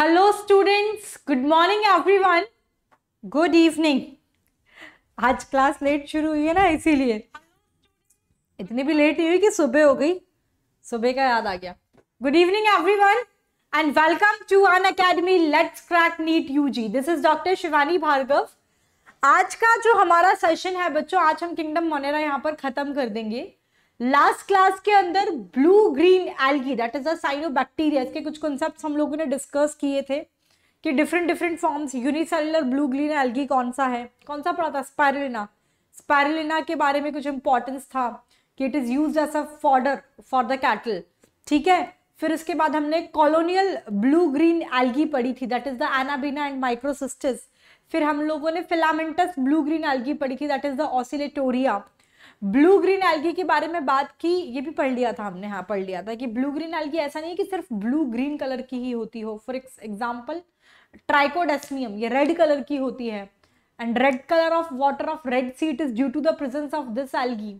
Hello students good morning everyone good evening आज class late शुरू हुई है ना इसीलिए इतनी भी लेट नहीं हुई कि सुबह हो गई सुबह का याद आ गया good evening everyone and welcome to Unacademy let's crack NEET UG this is doctor Shivani Bhargav आज का जो हमारा सेशन है बच्चों आज हम किंगडम मोनेरा यहाँ पर खत्म कर देंगे लास्ट क्लास के अंदर blue green algae that is cyano bacteria इसके कुछ कॉन्सेप्ट हम लोगों ने डिस्कस किए थे कि different different forms unicellular blue green algae कौन सा है कौन सा पढ़ा था स्पायरलिना स्पायरलिना के बारे में कुछ इंपॉर्टेंस था कि it is use as a fodder for the cattle ठीक है फिर उसके बाद हमने कॉलोनियल ब्लू ग्रीन एल्गी पढ़ी थी that is the Anabaena and Microcystis फिर हम लोगों ने फिलामेंटस ब्लू ग्रीन एल्गी पढ़ी थी that is the Oscillatoria blue green algae के बारे में बात की ये भी पढ़ लिया था हमने हाँ पढ़ लिया था कि ब्लू ग्रीन एल्गी ऐसा नहीं है कि सिर्फ ब्लू ग्रीन कलर की ही होती हो फॉर एग्जाम्पल ट्राइकोडेस्मियम ये रेड कलर की होती है and red colour of water of Red Sea is due to the presence of this algae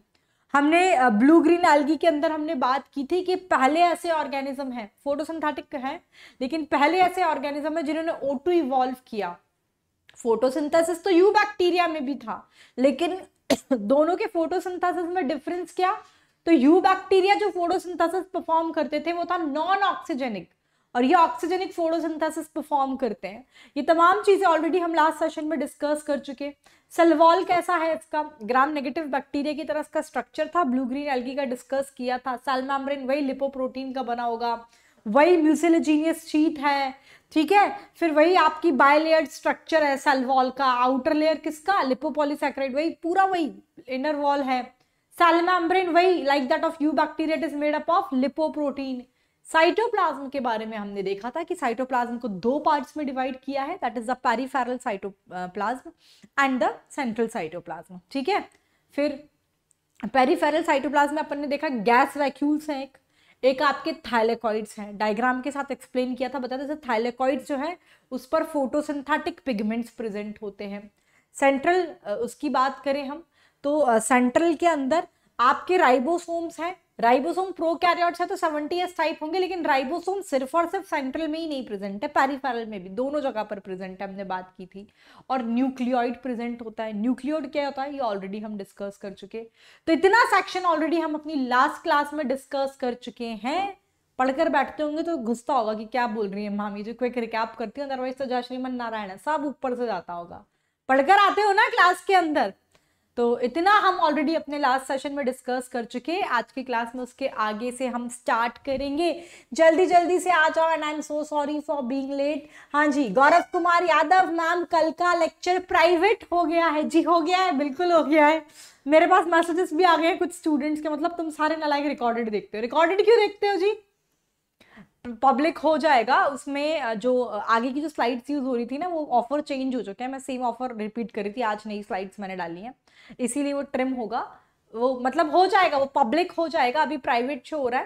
हमने ब्लू ग्रीन एल्गी के अंदर हमने बात की थी कि पहले ऐसे ऑर्गेनिज्म है फोटोसिंथेटिक है लेकिन पहले ऐसे ऑर्गेनिज्म है जिन्होंने ओटू इवॉल्व किया फोटोसिंथेसिस तो यू बैक्टीरिया में भी था लेकिन दोनों के फोटोसिंथेसिस में डिफरेंस क्या तो यू बैक्टीरिया जो फोटोसिंथेसिस परफॉर्म करते थे वो था नॉन ऑक्सीजेनिक और ये ऑक्सीजेनिक फोटोसिंथेसिस परफॉर्म करते हैं ये तमाम चीज़ें ऑलरेडी हम लास्ट सेशन में डिस्कस कर चुके सलवॉल कैसा है इसका ग्राम नेगेटिव बैक्टीरिया की तरह इसका स्ट्रक्चर था ब्लू ग्रीन एल्गी का डिस्कस किया था सेल मेम्ब्रेन वही लिपोप्रोटीन का बना होगा वही म्यूसिलोजीनियस शीट है ठीक है फिर वही आपकी बायलेयर स्ट्रक्चर है सेल वॉल का आउटर लेयर किसका लिपोपोलीसेक्राइड वही पूरा वही इनर वॉल है सेल मेम्ब्रेन वही like that of eubacteria is made up of lipoprotein cytoplasm के बारे में हमने देखा था कि साइटोप्लाज्म को दो पार्ट्स में डिवाइड किया है that is the peripheral cytoplasm and the central cytoplasm ठीक है फिर पेरीफेरल साइटोप्लाज्म में अपन ने देखा गैस वैक्यूल्स हैं एक एक आपके थाइलेकॉइड्स हैं डायग्राम के साथ एक्सप्लेन किया था बताते थे थाइलेकॉइड्स जो है उस पर फोटोसिंथेटिक पिगमेंट्स प्रेजेंट होते हैं सेंट्रल उसकी बात करें हम तो सेंट्रल के अंदर आपके राइबोसोम्स हैं राइबोसोम प्रोकैरियोट्स है तो सेवेंटी एस टाइप होंगे लेकिन राइबोसोम सिर्फ और सिर्फ सेंट्रल में ही नहीं प्रेजेंट है पेरिफेरल में भी दोनों जगह पर प्रेजेंट है हमने बात की थी और न्यूक्लियोइड प्रेजेंट होता है न्यूक्लियोइड क्या होता है ये ऑलरेडी हम डिस्कस कर चुके तो इतना सेक्शन ऑलरेडी हम अपनी लास्ट क्लास में डिस्कस कर चुके हैं पढ़कर बैठते होंगे तो घुसता होगा कि क्या बोल रही है मामी जो क्विक रिकैप करती है अदरवाइज तो जय श्रीमन नारायण सब ऊपर से जाता होगा पढ़कर आते हो ना क्लास के अंदर तो इतना हम ऑलरेडी अपने लास्ट सेशन में डिस्कस कर चुके आज की क्लास में उसके आगे से हम स्टार्ट करेंगे जल्दी जल्दी से आ जाओ and I am so sorry for being late हाँ जी गौरव कुमार यादव मैम कल का लेक्चर प्राइवेट हो गया है जी हो गया है बिल्कुल हो गया है मेरे पास मैसेजेस भी आ गए हैं कुछ स्टूडेंट्स के मतलब तुम सारे नलायक रिकॉर्डेड देखते हो रिकॉर्डेड क्यों देखते हो जी पब्लिक हो जाएगा उसमें जो आगे की जो स्लाइड्स यूज हो रही थी ना वो ऑफर चेंज हो चुके हैं मैं सेम ऑफर रिपीट करी थी आज नई स्लाइड्स मैंने डाली हैं इसीलिए वो ट्रिम होगा वो मतलब हो जाएगा वो पब्लिक हो जाएगा अभी प्राइवेट शो हो रहा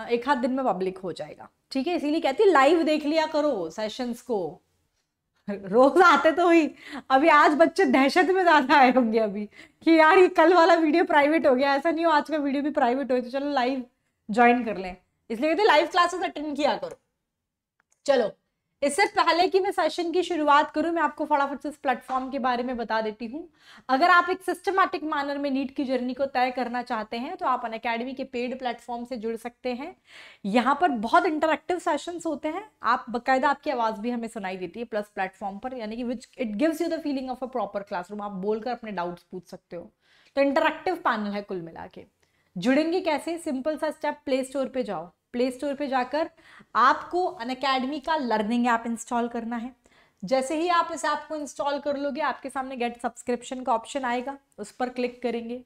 है एक हाथ दिन में पब्लिक हो जाएगा ठीक है इसीलिए कहती लाइव देख लिया करो सेशंस को रोज आते तो ही अभी आज बच्चे दहशत में ज्यादा आए होंगे अभी कि यार ये कल वाला वीडियो प्राइवेट हो गया ऐसा नहीं हो आज का वीडियो भी प्राइवेट हो तो चलो लाइव ज्वाइन कर लें इसलिए कहते लाइव क्लासेस अटेंड किया करो चलो इससे पहले कि मैं सेशन की शुरुआत करूं मैं आपको फटाफट से इस प्लेटफॉर्म के बारे में बता देती हूं अगर आप एक सिस्टमैटिक मैनर में नीट की जर्नी को तय करना चाहते हैं तो आप अन अकेडमी के पेड प्लेटफॉर्म से जुड़ सकते हैं यहां पर बहुत इंटरेक्टिव सेशन होते हैं आप बाकायदा आपकी आवाज़ भी हमें सुनाई देती है प्लस प्लेटफॉर्म पर यानी कि which it gives you the feeling of a proper classroom आप बोलकर अपने डाउट्स पूछ सकते हो तो इंटरक्टिव पैनल है कुल मिला जुड़ेंगे कैसे सिंपल सा स्टेप प्ले स्टोर पे जाओ प्ले स्टोर पे जाकर आपको अन अकेडमी का लर्निंग ऐप इंस्टॉल करना है जैसे ही आप इस ऐप को इंस्टॉल कर लोगे आपके सामने गेट सब्सक्रिप्शन का ऑप्शन आएगा उस पर क्लिक करेंगे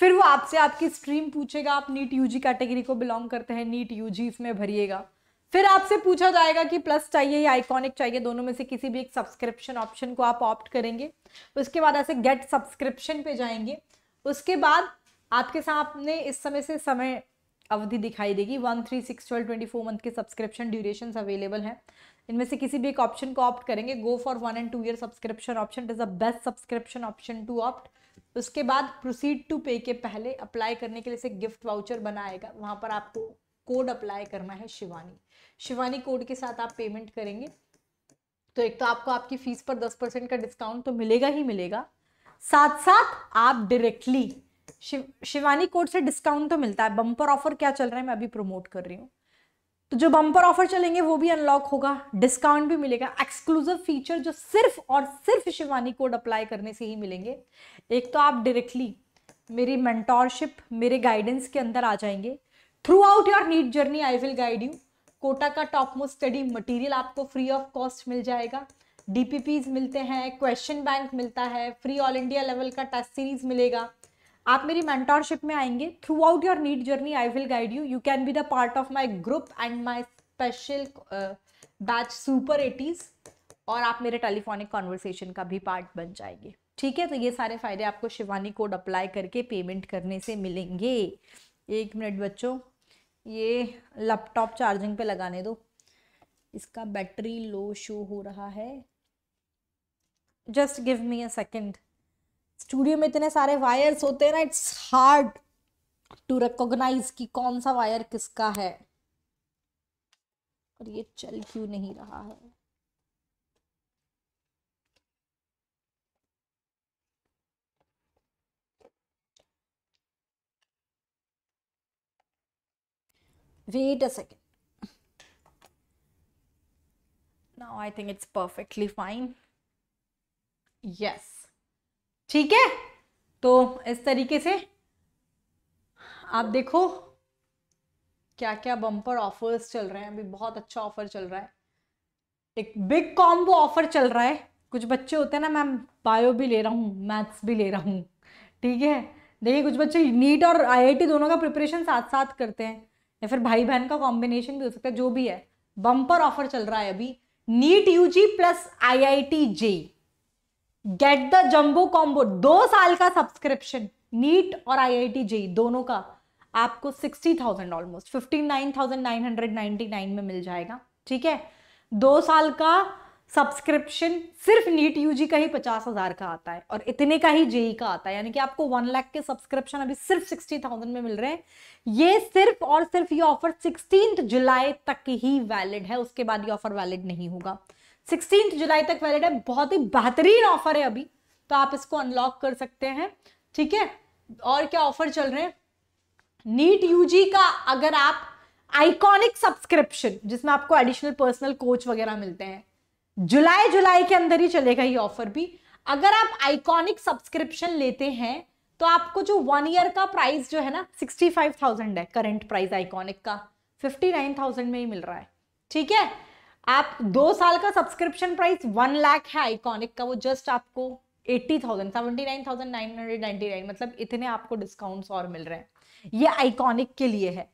फिर वो आपसे आपकी स्ट्रीम पूछेगा आप नीट यूजी कैटेगरी को बिलोंग करते हैं नीट यूजी इसमें भरिएगा फिर आपसे पूछा जाएगा कि प्लस चाहिए या आइकॉनिक चाहिए दोनों में से किसी भी एक सब्सक्रिप्शन ऑप्शन को आप ऑप्ट करेंगे उसके बाद ऐसे गेट सब्सक्रिप्शन पे जाएंगे उसके बाद आपके सामने इस समय से समय अवधि दिखाई देगी one three six twelve twenty four month के सब्सक्रिप्शन ड्यूरेशन अवेलेबल हैं इनमें से किसी भी एक ऑप्शन को ऑप्ट करेंगे go for one and two year subscription option is a best subscription option to opt उसके बाद प्रोसीड टू पे के पहले अप्लाई करने के लिए से गिफ्ट वाउचर बनाएगा वहाँ पर आपको कोड अप्लाई करना है शिवानी शिवानी कोड के साथ आप पेमेंट करेंगे तो एक तो आपको आपकी फीस पर दस परसेंट का डिस्काउंट तो मिलेगा ही मिलेगा साथ साथ आप डायरेक्टली शिव शिवानी कोड से डिस्काउंट तो मिलता है बम्पर ऑफर क्या चल रहा है मैं अभी प्रमोट कर रही हूँ तो जो बम्पर ऑफर चलेंगे वो भी अनलॉक होगा डिस्काउंट भी मिलेगा एक्सक्लूसिव फीचर जो सिर्फ और सिर्फ शिवानी कोड अप्लाई करने से ही मिलेंगे एक तो आप डायरेक्टली मेरी मेंटोरशिप मेरे गाइडेंस के अंदर आ जाएंगे throughout your NEET journey I will guide you Kota का टॉप मोस्ट स्टडी मटेरियल आपको फ्री ऑफ कॉस्ट मिल जाएगा डीपीपीज मिलते हैं क्वेश्चन बैंक मिलता है फ्री ऑल इंडिया लेवल का टेस्ट सीरीज मिलेगा आप मेरी मेंटोरशिप में आएंगे throughout your NEET journey I will guide you you can be the part of my group and my special batch super eighties और आप मेरे टेलीफोनिक कॉन्वर्सेशन का भी पार्ट बन जाएंगे ठीक है तो ये सारे फायदे आपको शिवानी कोड अप्लाई करके पेमेंट करने से मिलेंगे एक मिनट बच्चों ये लैपटॉप चार्जिंग पे लगाने दो इसका बैटरी लो शो हो रहा है just give me a second studio में इतने सारे वायर्स होते हैं ना इट्स हार्ड टू रिकॉग्नाइज कि कौन सा वायर किसका है और ये चल क्यों नहीं रहा है wait a second now I think it's perfectly fine yes ठीक है तो इस तरीके से आप देखो क्या क्या बम्पर ऑफर्स चल रहे हैं अभी बहुत अच्छा ऑफर चल रहा है एक बिग कॉम्बो ऑफर चल रहा है कुछ बच्चे होते हैं ना मैम बायो भी ले रहा हूँ मैथ्स भी ले रहा हूँ ठीक है देखिए कुछ बच्चे नीट और आईआईटी दोनों का प्रिपरेशन साथ साथ करते हैं या फिर भाई बहन का कॉम्बिनेशन भी हो सकता है जो भी है बम्पर ऑफर चल रहा है अभी NEET you plus I I get the jumbo combo दो साल का सब्सक्रिप्शन नीट और आईआईटी जेई दोनों का आपको sixty thousand almost fifty nine thousand nine hundred ninety nine में मिल जाएगा ठीक है दो साल का सब्सक्रिप्शन सिर्फ नीट यूजी का ही पचास हजार का आता है और इतने का ही जेई e का आता है यानी कि आपको वन लाख के सब्सक्रिप्शन अभी सिर्फ सिक्सटी थाउजेंड में मिल रहे हैं ये सिर्फ और सिर्फ ये ऑफर सिक्सटीन जुलाई तक ही वैलिड है उसके बाद ये ऑफर वैलिड नहीं होगा सिक्सटीन जुलाई तक वैलिड है बहुत ही बेहतरीन ऑफर है अभी तो आप इसको अनलॉक कर सकते हैं ठीक है और क्या ऑफर चल रहे हैं नीट यूजी का अगर आप आइकॉनिक सब्सक्रिप्शन जिसमें आपको एडिशनल पर्सनल कोच वगैरह मिलते हैं जुलाई जुलाई के अंदर ही चलेगा ये ऑफर भी अगर आप आइकॉनिक सब्सक्रिप्शन लेते हैं तो आपको जो वन ईयर का प्राइस जो है ना सिक्सटी फाइव थाउजेंड है करंट प्राइस आइकॉनिक का फिफ्टी नाइन थाउजेंड में ही मिल रहा है ठीक है आप दो साल का सब्सक्रिप्शन प्राइस वन लाख है आइकॉनिक का वो जस्ट आपको eighty thousand seventy nine thousand nine hundred ninety nine मतलब इतने आपको डिस्काउंट्स और मिल रहे हैं ये आइकॉनिक के लिए है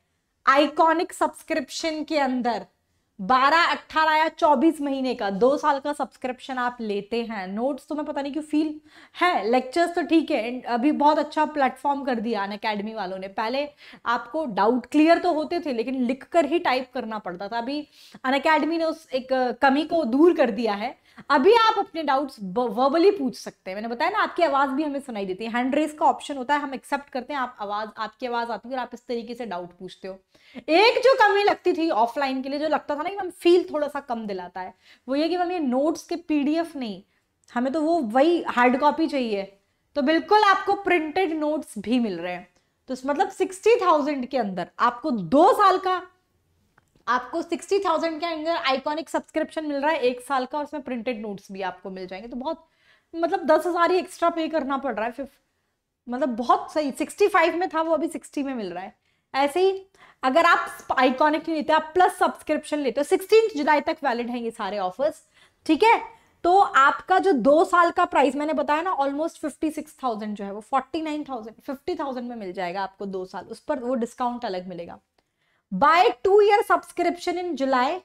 आइकॉनिक सब्सक्रिप्शन के अंदर बारह अट्ठारह या चौबीस महीने का दो साल का सब्सक्रिप्शन आप लेते हैं नोट्स तो मैं पता नहीं क्यों फील है लेक्चर्स तो ठीक है अभी बहुत अच्छा प्लेटफॉर्म कर दिया अन अकेडमी वालों ने पहले आपको डाउट क्लियर तो होते थे लेकिन लिख कर ही टाइप करना पड़ता था अभी अन अकेडमी ने उस एक कमी को दूर कर दिया है अभी आप अपने डाउट्स वर्बली पूछ सकते हैं मैंने बताया ना आपकी आवाज़ भी हमें सुनाई देती है हैंड रेस का ऑप्शन होता है हम एक्सेप्ट करते हैं आप आवाज़ आपकी आवाज़ आती है और आप इस तरीके से डाउट पूछते हो एक जो कमी लगती थी ऑफलाइन के लिए जो लगता था ना कि हम फील थोड़ा सा कम दिलाता है वो ये कि मैम ये नोट्स के पी नहीं हमें तो वो वही हार्ड कॉपी चाहिए तो बिल्कुल आपको प्रिंटेड नोट्स भी मिल रहे हैं तो मतलब सिक्सटी थाउजेंड के अंदर आपको दो साल का आपको सिक्सटी थाउजेंड के अंदर आइकॉनिक सब्सक्रिप्शन मिल रहा है एक साल का और उसमें प्रिंटेड नोट्स भी आपको मिल जाएंगे तो बहुत मतलब दस हज़ार ही एक्स्ट्रा पे करना पड़ रहा है फिफ मतलब बहुत सही सिक्सटी फाइव में था वो अभी सिक्सटी में मिल रहा है ऐसे ही अगर आप आइकॉनिक नहीं लेते आप प्लस सब्सक्रिप्शन लेते हो सिक्सटीन जुलाई तक वैलिड हैं ये सारे ऑफर्स ठीक है तो आपका जो दो साल का प्राइस मैंने बताया ना ऑलमोस्ट फिफ्टी सिक्स थाउजेंड जो है वो forty nine thousand fifty thousand में मिल जाएगा आपको दो साल उस पर वो डिस्काउंट अलग मिलेगा buy two year subscription in July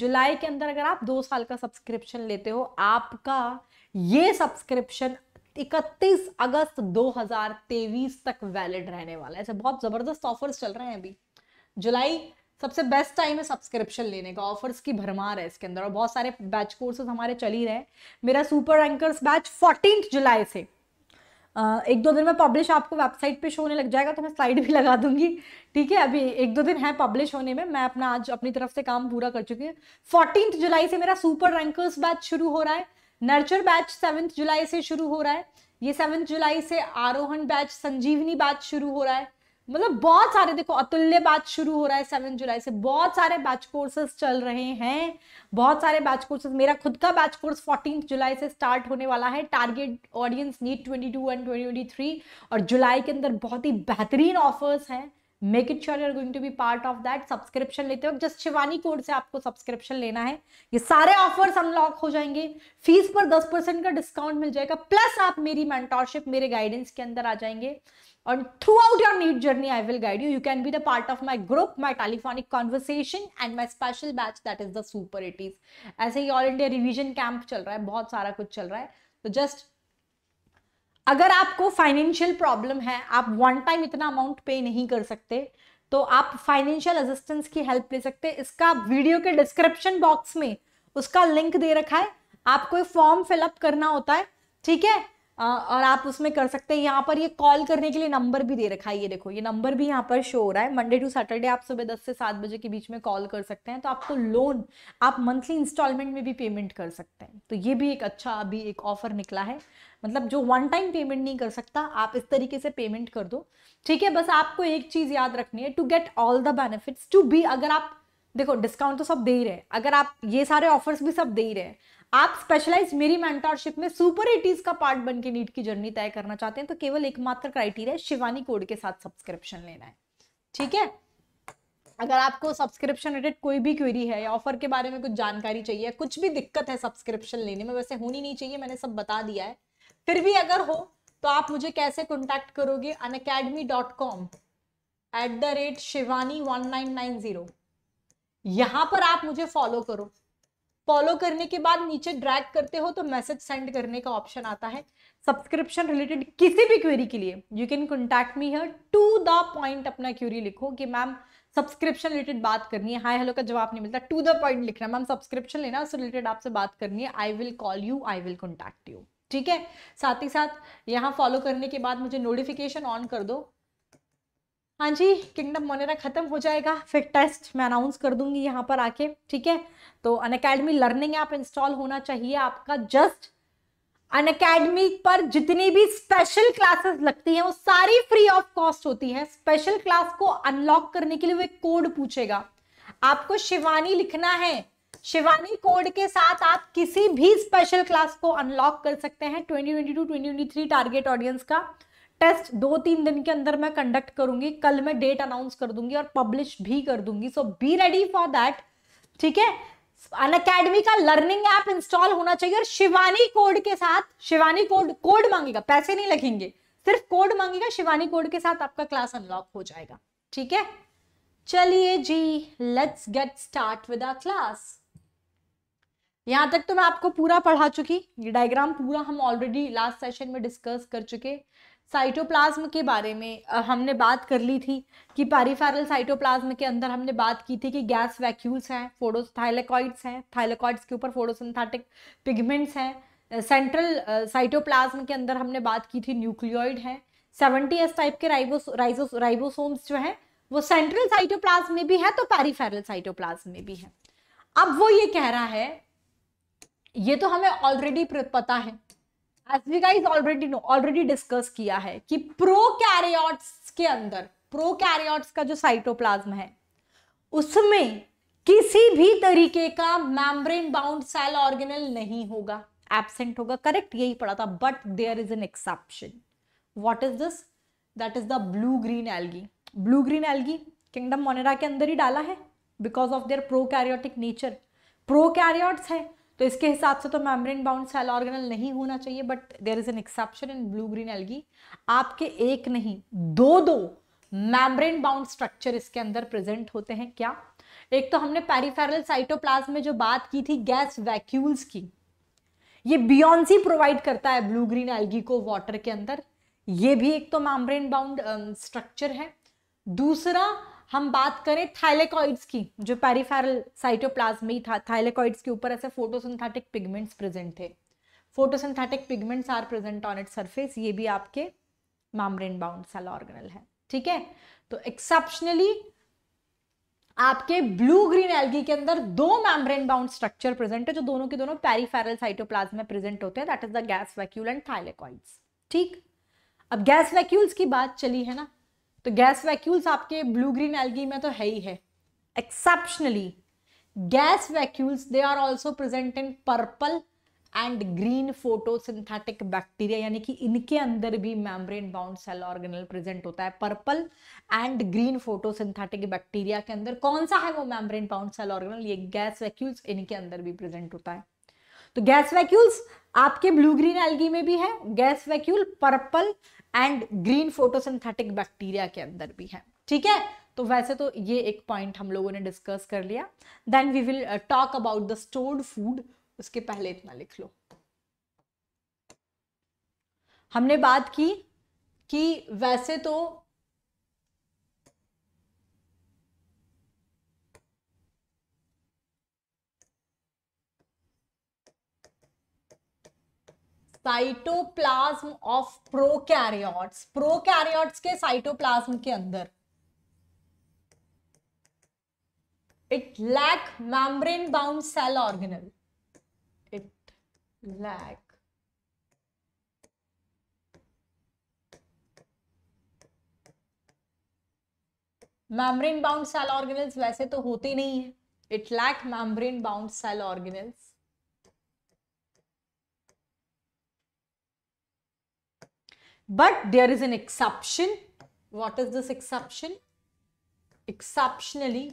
जुलाई के अंदर अगर आप दो साल का सब्सक्रिप्शन लेते हो आपका ये सब्सक्रिप्शन 31 अगस्त 2023 तक वैलिड रहने वाला है ऐसे बहुत ज़बरदस्त ऑफर्स चल रहे हैं अभी जुलाई सबसे बेस्ट टाइम है सब्सक्रिप्शन लेने का ऑफर्स की भरमार है इसके अंदर और बहुत सारे बैच कोर्सेज हमारे चल ही रहे मेरा सुपर एंकर्स बैच फोर्टीन जुलाई से एक दो दिन में पब्लिश आपको वेबसाइट पे शो होने लग जाएगा तो मैं स्लाइड भी लगा दूंगी ठीक है अभी एक दो दिन है पब्लिश होने में मैं अपना आज अपनी तरफ से काम पूरा कर चुकी हूँ फोर्टीन जुलाई से मेरा सुपर रैंकर्स बैच शुरू हो रहा है नर्चर बैच सेवन्थ जुलाई से शुरू हो रहा है ये सेवन्थ जुलाई से आरोहण बैच संजीवनी बैच शुरू हो रहा है मतलब बहुत सारे देखो अतुल्य बैच शुरू हो रहा है सेवन जुलाई से बहुत सारे बैच कोर्सेज चल रहे हैं बहुत सारे बैच कोर्सेज मेरा खुद का बैच कोर्स फोर्टीन जुलाई से स्टार्ट होने वाला है target audience NEET twenty two and twenty three और जुलाई के अंदर बहुत ही बेहतरीन ऑफर्स हैं make it sure you're going to be part of that subscription लेते हो जस्ट शिवानी कोड से आपको सब्सक्रिप्शन लेना है ये सारे ऑफर्स अनलॉक हो जाएंगे फीस पर दस परसेंट का डिस्काउंट मिल जाएगा प्लस आप मेरी मेंटोरशिप मेरे गाइडेंस के अंदर आ जाएंगे और throughout your NEET journey I will guide you you can be the part of my group my telephonic conversation and my special batch that is the super it is ऐसे ही all India revision camp चल रहा है बहुत सारा कुछ चल रहा है तो जस्ट अगर आपको फाइनेंशियल प्रॉब्लम है आप वन टाइम इतना अमाउंट पे नहीं कर सकते तो आप फाइनेंशियल असिस्टेंस की हेल्प ले सकते हैं इसका वीडियो के डिस्क्रिप्शन बॉक्स में उसका लिंक दे रखा है आपको फॉर्म फिलअप करना होता है ठीक है और आप उसमें कर सकते हैं यहाँ पर ये कॉल करने के लिए नंबर भी दे रखा है ये देखो ये नंबर भी यहाँ पर शो हो रहा है मंडे टू सैटरडे आप सुबह दस से सात बजे के बीच में कॉल कर सकते हैं तो आपको लोन आप मंथली इंस्टॉलमेंट में भी पेमेंट कर सकते हैं तो ये भी एक अच्छा अभी एक ऑफर निकला है मतलब जो वन टाइम पेमेंट नहीं कर सकता आप इस तरीके से पेमेंट कर दो ठीक है बस आपको एक चीज़ याद रखनी है to get all the benefits to be अगर आप देखो डिस्काउंट तो सब दे ही रहे अगर आप ये सारे ऑफर्स भी सब दे ही रहे हैं आप स्पेशलाइज मेरी मेंटरशिप में सुपर एटीज का पार्ट बन के नीट की जर्नी तय करना चाहते हैं तो केवल एकमात्र क्राइटेरिया शिवानी कोड के साथ सब्सक्रिप्शन लेना है ठीक है अगर आपको सब्सक्रिप्शन रिलेटेड कोई भी क्वेरी है या ऑफर के बारे में कुछ जानकारी चाहिए कुछ भी दिक्कत है सब्सक्रिप्शन लेने में वैसे होनी नहीं चाहिए मैंने सब बता दिया है फिर भी अगर हो तो आप मुझे कैसे कॉन्टैक्ट करोगे Unacademy dot com at the rate Shivani one nine nine zero यहां पर आप मुझे फॉलो करो फॉलो करने के बाद नीचे ड्रैग करते हो तो मैसेज सेंड करने का ऑप्शन आता है सब्सक्रिप्शन रिलेटेड किसी भी क्वेरी के लिए यू कैन कॉन्टैक्ट मी हर टू द पॉइंट अपना क्वेरी लिखो कि मैम सब्सक्रिप्शन रिलेटेड बात करनी है हाई हेलो का जवाब नहीं मिलता टू द पॉइंट लिखना मैम सब्सक्रिप्शन लेना उससे रिलेटेड आपसे बात करनी है I will call you I will contact you ठीक है साथ ही साथ यहाँ फॉलो करने के बाद मुझे नोटिफिकेशन ऑन कर दो हाँ जी किंगडम मोनेरा ख़त्म हो जाएगा फिर टेस्ट मैं अनाउंस कर दूंगी यहाँ पर आके ठीक है तो Unacademy learning app install होना चाहिए आपका जस्ट अन अकेडमी पर जितनी भी स्पेशल क्लासेस लगती हैं वो सारी फ्री ऑफ कॉस्ट होती है स्पेशल क्लास को अनलॉक करने के लिए वो एक कोड पूछेगा आपको शिवानी लिखना है शिवानी कोड के साथ आप किसी भी स्पेशल क्लास को अनलॉक कर सकते हैं 2022 2023 टारगेट ऑडियंस का टेस्ट दो तीन दिन के अंदर मैं कंडक्ट करूंगी कल मैं डेट अनाउंस कर दूंगी और पब्लिश भी कर दूंगी so be ready for that ठीक है अन अकेडमी का लर्निंग ऐप इंस्टॉल होना चाहिए और शिवानी कोड के साथ शिवानी कोड कोड मांगेगा पैसे नहीं लगेंगे सिर्फ कोड मांगेगा शिवानी कोड के साथ आपका क्लास अनलॉक हो जाएगा ठीक है चलिए जी let's get start with our class यहाँ तक तो मैं आपको पूरा पढ़ा चुकी ये डायग्राम पूरा हम ऑलरेडी लास्ट सेशन में डिस्कस कर चुके साइटोप्लाज्म के बारे में हमने बात कर ली थी कि पैरिफेरल साइटोप्लाज्म के अंदर हमने बात की थी कि गैस वैक्यूल्स हैं फोडोथाइलेकॉइड्स हैं थाइलेकॉइड्स के ऊपर फोडोसिंथेटिक पिगमेंट्स हैं सेंट्रल साइटोप्लाज्म के अंदर हमने बात की थी न्यूक्लियोइड है सेवेंटी एस टाइप के राइबोस राइबोसोम्स जो है वो सेंट्रल साइटोप्लाज्म में भी है तो पैरिफेरल साइटोप्लाज्म में भी है अब वो ये कह रहा है ये तो हमें ऑलरेडी पता है as we guys already know already discuss किया है कि प्रो के अंदर प्रो का जो साइटोप्लाज्म है उसमें किसी भी तरीके का मैम्ब्रेन बाउंड सेल ऑर्गेनल नहीं होगा एबसेंट होगा करेक्ट यही पड़ा था but there is an exception what is this that is the blue green algae blue green algae kingdom Monera के अंदर ही डाला है because of their prokaryotic nature prokaryotes है तो इसके हिसाब से तो मेम्ब्रेन बाउंड सेल ऑर्गेनल नहीं होना चाहिए but there is an exception in blue green algae आपके एक नहीं दो दो मेम्ब्रेन बाउंड स्ट्रक्चर इसके अंदर प्रेजेंट होते हैं क्या एक तो हमने पेरिफेरल साइटोप्लाज्म में जो बात की थी गैस वैक्यूल्स की ये बियॉन्सी प्रोवाइड करता है ब्लू ग्रीन एल्गी को वाटर के अंदर ये भी एक तो मैम्ब्रेन बाउंड स्ट्रक्चर है दूसरा हम बात करें थाइलेकॉइड्स की जो पेरीफेरल साइटोप्लाज्म ही था थाइलेकॉइड्स के ऊपर ऐसे फोटोसिंथेटिक पिगमेंट्स प्रेजेंट थे photosynthetic pigments are present on it surface ये भी आपके मामब्रेन बाउंड सेल ऑर्गेनल है ठीक है तो एक्सेप्शनली आपके ब्लू ग्रीन एल्गी के अंदर दो मैम्ब्रेन बाउंड स्ट्रक्चर प्रेजेंट है जो दोनों के दोनों पेरीफेरल साइटोप्लाज्म में प्रेजेंट होते हैं that is the gas vacuole and thylakoids ठीक अब गैस वैक्यूल्स की बात चली है ना तो गैस वैक्यूल्स आपके ब्लू ग्रीन एल्गी में तो है ही है exceptionally gas vacuoles they are also present in purple and green photosynthetic bacteria यानी कि इनके अंदर भी membrane bound cell organelle present होता है purple and green photosynthetic bacteria के अंदर कौन सा है वो मैम्ब्रेन बाउंड सेल ऑर्गेनल ये गैस वैक्यूल्स इनके अंदर भी प्रेजेंट होता है तो गैस वैक्यूल्स आपके ब्लू ग्रीन एल्गी में भी है gas vacuole purple and green photosynthetic bacteria के अंदर भी है ठीक है तो वैसे तो ये एक पॉइंट हम लोगों ने डिस्कस कर लिया then we will talk about the stored food उसके पहले इतना लिख लो हमने बात की कि वैसे तो साइटोप्लाज्म ऑफ प्रोकैरियोट्स प्रोकैरियोट्स के साइटोप्लाज्म के अंदर it lack membrane bound cell organelle it lack membrane bound cell organelles वैसे तो होते नहीं है it lack membrane bound cell organelles But there is an exception. What is this exception? Exceptionally,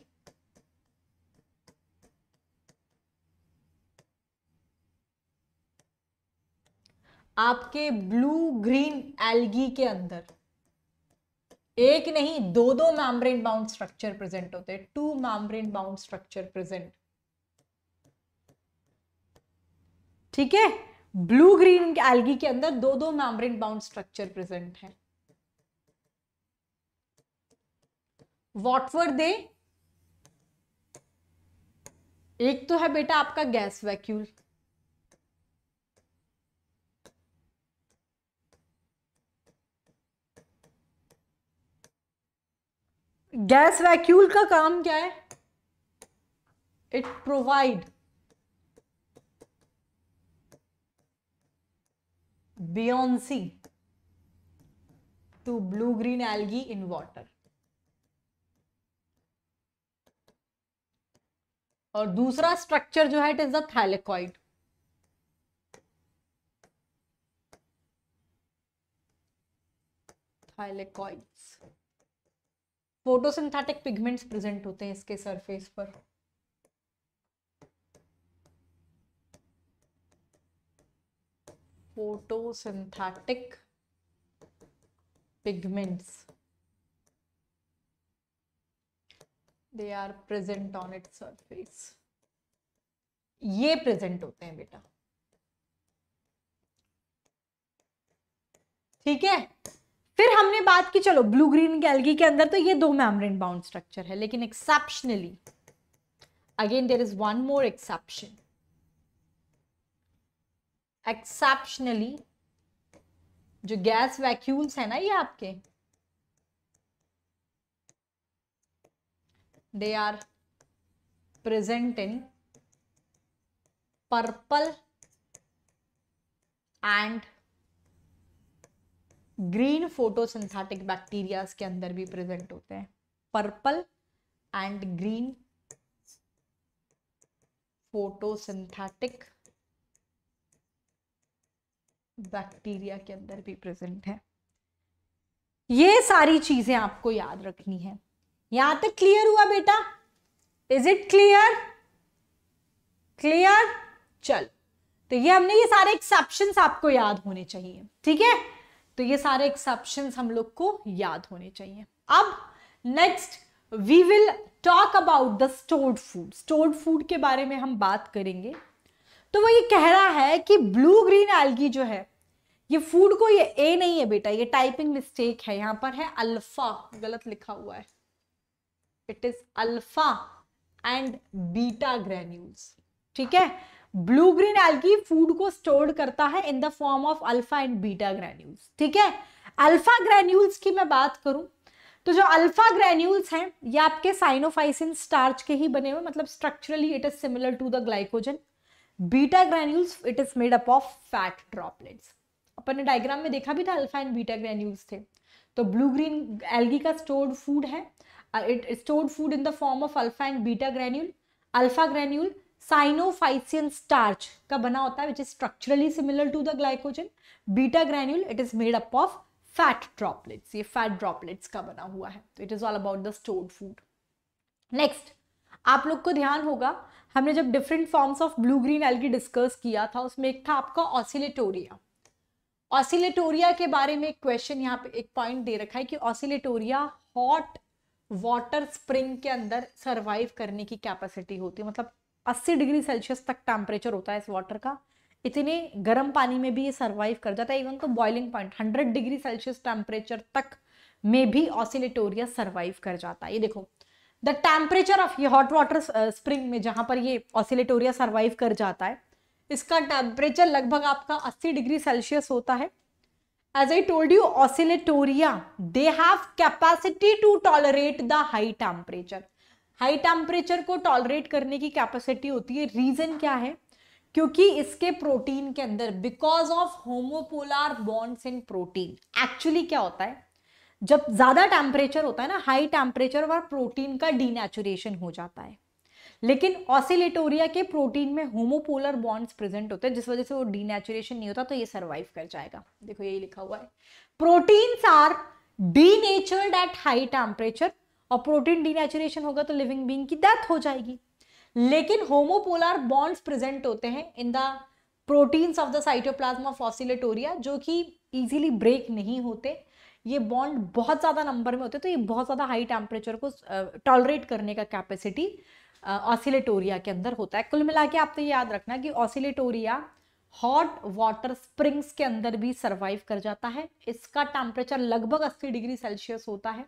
आपके blue green algae के अंदर एक नहीं दो दो मैम्ब्रेन बाउंड स्ट्रक्चर प्रेजेंट होते हैं two membrane bound structure present ठीक है ब्लू ग्रीन एल्गी के अंदर दो दो मैम्ब्रेन बाउंड स्ट्रक्चर प्रेजेंट है वॉट वर दे एक तो है बेटा आपका गैस वैक्यूल गैस वैक्यूल का काम क्या है it provide buoyancy to blue green algae in water और दूसरा स्ट्रक्चर जो है it is the thylakoid thylakoids photosynthetic pigments present होते हैं इसके सरफेस पर photosynthetic pigments they are present on it surface ये प्रेजेंट होते हैं बेटा ठीक है फिर हमने बात की चलो ब्लू ग्रीन गैलगी के अंदर तो ये दो मैमरिन बाउंड स्ट्रक्चर है लेकिन exceptionally again there is one more exception exceptionally जो गैस वैक्यूल्स है ना ये आपके they are present in purple and green photosynthetic bacterias के अंदर भी प्रेजेंट होते हैं purple and green photosynthetic bacteria के अंदर भी प्रेजेंट है ये सारी चीजें आपको याद रखनी है यहां तक क्लियर हुआ बेटा इज इट क्लियर क्लियर चल तो ये हमने ये सारे एक्सेप्शन आपको याद होने चाहिए ठीक है तो ये सारे एक्सेप्शन हम लोग को याद होने चाहिए अब next we will talk about the stored food stored food के बारे में हम बात करेंगे तो वो ये कह रहा है कि ब्लू ग्रीन एल्गी जो है ये फूड को ये ए नहीं है बेटा ये टाइपिंग मिस्टेक है यहां पर है अल्फा गलत लिखा हुआ है it is alpha and beta granules ठीक है ब्लू ग्रीन एल्गी फूड को स्टोर करता है in the form of alpha and beta granules ठीक है अल्फा ग्रेन्यूल्स की मैं बात करूं तो जो अल्फा ग्रेन्यूल्स हैं ये आपके साइनोफाइसिन स्टार्च के ही बने हुए मतलब structurally it is similar to the glycogen beta granules it is made up of fat droplets अपन ने डायग्राम में देखा भी था अल्फा एंड बीटा ग्रैन्यूल्स थे तो ब्लू ग्रीन एल्गी का स्टोर्ड फूड है it stored food in the form of alpha and beta granule alpha cyanophycean starch का बना होता है which is structurally similar to the glycogen beta granule it is made up of fat droplets ये fat droplets का बना हुआ है तो it is all about the stored food next आप लोग को ध्यान होगा हमने जब different forms of blue green algae discuss किया था उसमें एक था आपका ऑसिलेटोरिया ऑसिलेटोरिया के बारे में एक क्वेश्चन यहाँ पे एक पॉइंट दे रखा है कि ऑसिलेटोरिया हॉट वाटर स्प्रिंग के अंदर सर्वाइव करने की कैपेसिटी होती है मतलब 80 डिग्री सेल्सियस तक टेम्परेचर होता है इस वाटर का इतने गर्म पानी में भी ये सर्वाइव कर जाता है इवन तो boiling point 100 degree Celsius temperature तक में भी ऑसिलेटोरिया सर्वाइव कर जाता है ये देखो द टेम्परेचर ऑफ ये हॉट वाटर स्प्रिंग में जहाँ पर ये ऑसिलेटोरिया सर्वाइव कर जाता है इसका टेम्परेचर लगभग आपका 80 डिग्री सेल्सियस होता है as I told you Oscillatoria they have capacity to tolerate the high temperature high temperature को टॉलरेट करने की कैपेसिटी होती है रीजन क्या है क्योंकि इसके प्रोटीन के अंदर because of homopolar bonds in protein actually क्या होता है जब ज़्यादा टेम्परेचर होता है ना हाई टेम्परेचर और प्रोटीन का डीनेचुरेशन हो जाता है लेकिन ऑसिलेटोरिया के प्रोटीन में होमोपोलर बॉन्ड्स प्रेजेंट होते हैं जिस वजह से वो डीनेचुरेशन नहीं होता तो ये सर्वाइव कर जाएगा देखो यही लिखा हुआ है proteins are denatured at high temperature और प्रोटीन डीनेचुरेशन होगा तो लिविंग बींग की डेथ हो जाएगी लेकिन होमोपोलर बॉन्ड्स प्रेजेंट होते हैं in the proteins of the cytoplasm Oscillatoria जो कि इजीली ब्रेक नहीं होते ये बॉन्ड बहुत ज़्यादा नंबर में होते हैं तो ये बहुत ज़्यादा हाई टेम्परेचर को टॉलरेट करने का कैपेसिटी ऑसिलेटोरिया के अंदर होता है कुल मिला के आपको तो याद रखना कि ऑसिलेटोरिया हॉट वाटर स्प्रिंग्स के अंदर भी सर्वाइव कर जाता है इसका टेम्परेचर लगभग 80 डिग्री सेल्सियस होता है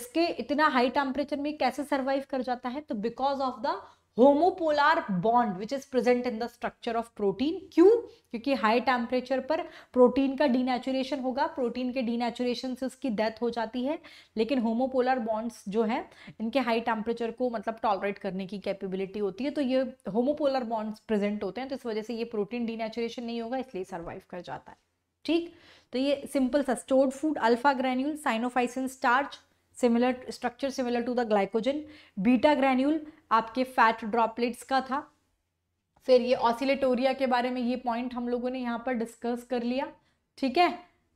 इसके इतना हाई टेम्परेचर में कैसे सर्वाइव कर जाता है तो because of the homopolar bond which is present in the structure of protein क्यों क्योंकि हाई टेम्परेचर पर प्रोटीन का डीनेचुरेशन होगा प्रोटीन के डीनेचुरेशन से उसकी डेथ हो जाती है लेकिन होमोपोलर बॉन्ड्स जो है इनके हाई टेम्परेचर को मतलब टॉलरेट करने की कैपेबिलिटी होती है तो ये होमोपोलर बॉन्ड्स प्रेजेंट होते हैं तो इस वजह से ये प्रोटीन डीनेचुरेशन नहीं होगा इसलिए सर्वाइव कर जाता है ठीक तो ये सिंपल सा stored food alpha granule cyanophycin starch similar structure similar to the glycogen beta granule आपके फैट ड्रॉपलेट्स का था फिर ये ऑसिलेटोरिया के बारे में ये पॉइंट हम लोगों ने यहाँ पर डिस्कस कर लिया ठीक है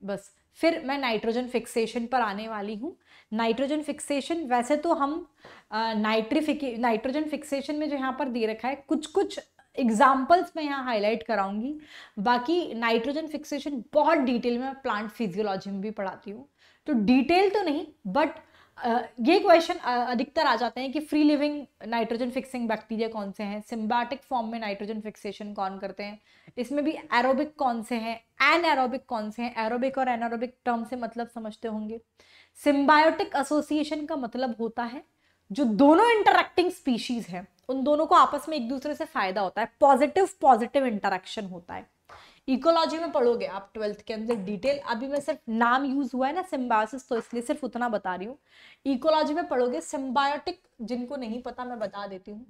बस फिर मैं नाइट्रोजन फिक्सेशन पर आने वाली हूँ नाइट्रोजन फिक्सेशन वैसे तो हम नाइट्रीफिके नाइट्रोजन फिक्सेशन में जो यहाँ पर दे रखा है कुछ कुछ एग्जाम्पल्स मैं यहाँ हाईलाइट कराऊंगी बाकी नाइट्रोजन फिक्सेशन बहुत डिटेल में प्लांट फिजियोलॉजी में भी पढ़ाती हूँ तो डिटेल तो नहीं बट ये क्वेश्चन अधिकतर आ जाते हैं कि free living nitrogen fixing bacteria कौन से हैं सिम्बैटिक फॉर्म में नाइट्रोजन फिक्सेशन कौन करते हैं इसमें भी एरोबिक कौन से हैं एन एरोबिक कौन से हैं एरोबिक और एनारोबिक टर्म से मतलब समझते होंगे सिम्बायोटिक एसोसिएशन का मतलब होता है जो दोनों इंटरक्टिंग स्पीशीज हैं उन दोनों को आपस में एक दूसरे से फायदा होता है पॉजिटिव पॉजिटिव इंटरेक्शन होता है इकोलॉजी में पढ़ोगे आप ट्वेल्थ के अंदर डिटेल अभी मैं सिर्फ नाम यूज हुआ है ना सिम्बायोसिस तो इसलिए सिर्फ उतना बता रही हूँ इकोलॉजी में पढ़ोगे सिम्बायोटिक जिनको नहीं पता मैं बता देती हूँ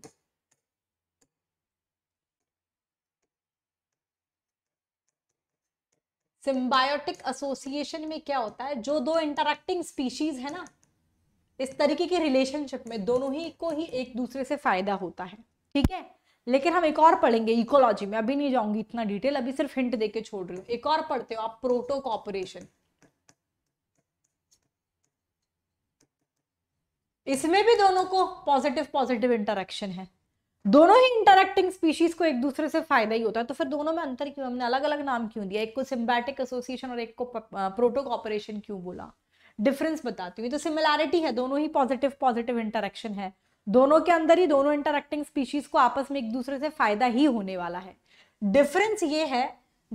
सिम्बायोटिक एसोसिएशन में क्या होता है जो दो इंटरक्टिंग स्पीशीज है ना इस तरीके के रिलेशनशिप में दोनों ही को ही एक दूसरे से फायदा होता है ठीक है लेकिन हम एक और पढ़ेंगे इकोलॉजी में अभी नहीं जाऊंगी इतना डिटेल अभी सिर्फ हिंट देके छोड़ रही हूँ एक और पढ़ते हो आप प्रोटो कॉपरेशन इसमें भी दोनों को पॉजिटिव पॉजिटिव इंटरेक्शन है दोनों ही इंटरेक्टिंग स्पीशीज को एक दूसरे से फायदा ही होता है तो फिर दोनों में अंतर क्यों हमने अलग अलग नाम क्यों दिया एक को सिम्बैटिक एसोसिएशन और एक को प्रोटो कॉपरेशन क्यों बोला डिफरेंस बताती हूँ तो सिमिलैरिटी है दोनों ही पॉजिटिव पॉजिटिव इंटरेक्शन है दोनों के अंदर ही दोनों इंटरक्टिंग स्पीशीज को आपस में एक दूसरे से फायदा ही होने वाला है डिफरेंस ये है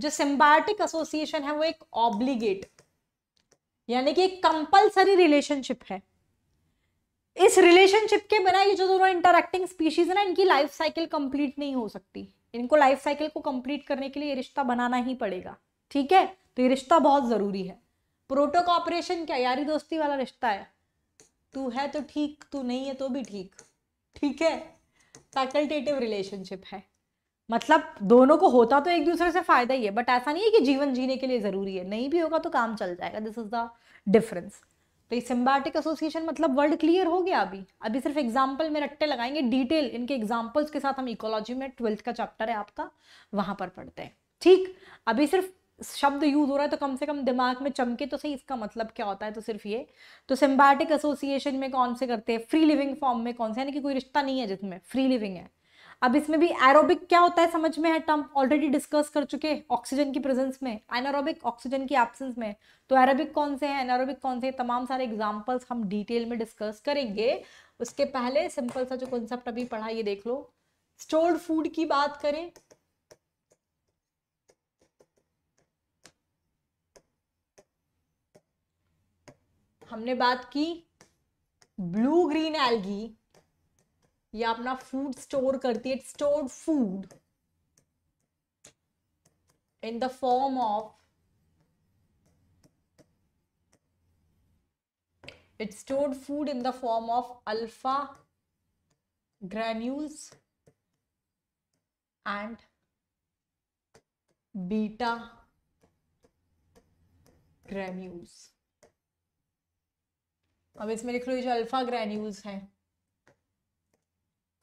जो सिम्बायोटिक एसोसिएशन है वो एक ऑब्लीगेट यानी कि एक कंपल्सरी रिलेशनशिप है इस रिलेशनशिप के बिना ये जो दोनों इंटरक्टिंग स्पीशीज है ना इनकी लाइफ साइकिल कंप्लीट नहीं हो सकती इनको लाइफ साइकिल को कंप्लीट करने के लिए ये रिश्ता बनाना ही पड़ेगा ठीक है तो ये रिश्ता बहुत ज़रूरी है प्रोटो कॉपरेशन क्या यारी दोस्ती वाला रिश्ता है तू है तो ठीक तू नहीं है तो भी ठीक ठीक है फैकल्टेटिव रिलेशनशिप है मतलब दोनों को होता तो एक दूसरे से फायदा ही है बट ऐसा नहीं है कि जीवन जीने के लिए ज़रूरी है नहीं भी होगा तो काम चल जाएगा दिस इज़ द डिफरेंस तो ये सिम्बैटिक एसोसिएशन मतलब वर्ल्ड क्लियर हो गया अभी अभी सिर्फ एग्जाम्पल में रट्टे लगाएंगे डिटेल इनके एग्जाम्पल्स के साथ हम इकोलॉजी में ट्वेल्थ का चैप्टर है आपका वहां पर पढ़ते हैं ठीक अभी सिर्फ शब्द यूज़ हो रहा है तो कम से कम दिमाग में चमके तो सही इसका मतलब क्या होता है तो सिर्फ ये तो सिम्बैटिक एसोसिएशन में कौन से करते हैं फ्री लिविंग फॉर्म में कौन से यानी कि कोई रिश्ता नहीं है जिसमें फ्री लिविंग है अब इसमें भी एरोबिक क्या होता है समझ में है टर्म ऑलरेडी डिस्कस कर चुके ऑक्सीजन की प्रेजेंस में एनारोबिक ऑक्सीजन की एब्सेंस में तो एरोबिक कौन से हैं एनारोबिक कौन से तमाम सारे एग्जाम्पल्स हम डिटेल में डिस्कस करेंगे उसके पहले सिंपल सा जो कॉन्सेप्ट अभी पढ़ा ये देख लो स्टोर्ड फूड की बात करें हमने बात की ब्लू ग्रीन एल्गी या अपना फूड स्टोर करती है stored food in the form of it's stored food in the form of alpha granules and beta granules अब इसमें लिख लो जो अल्फा ग्रेन्यूल्स हैं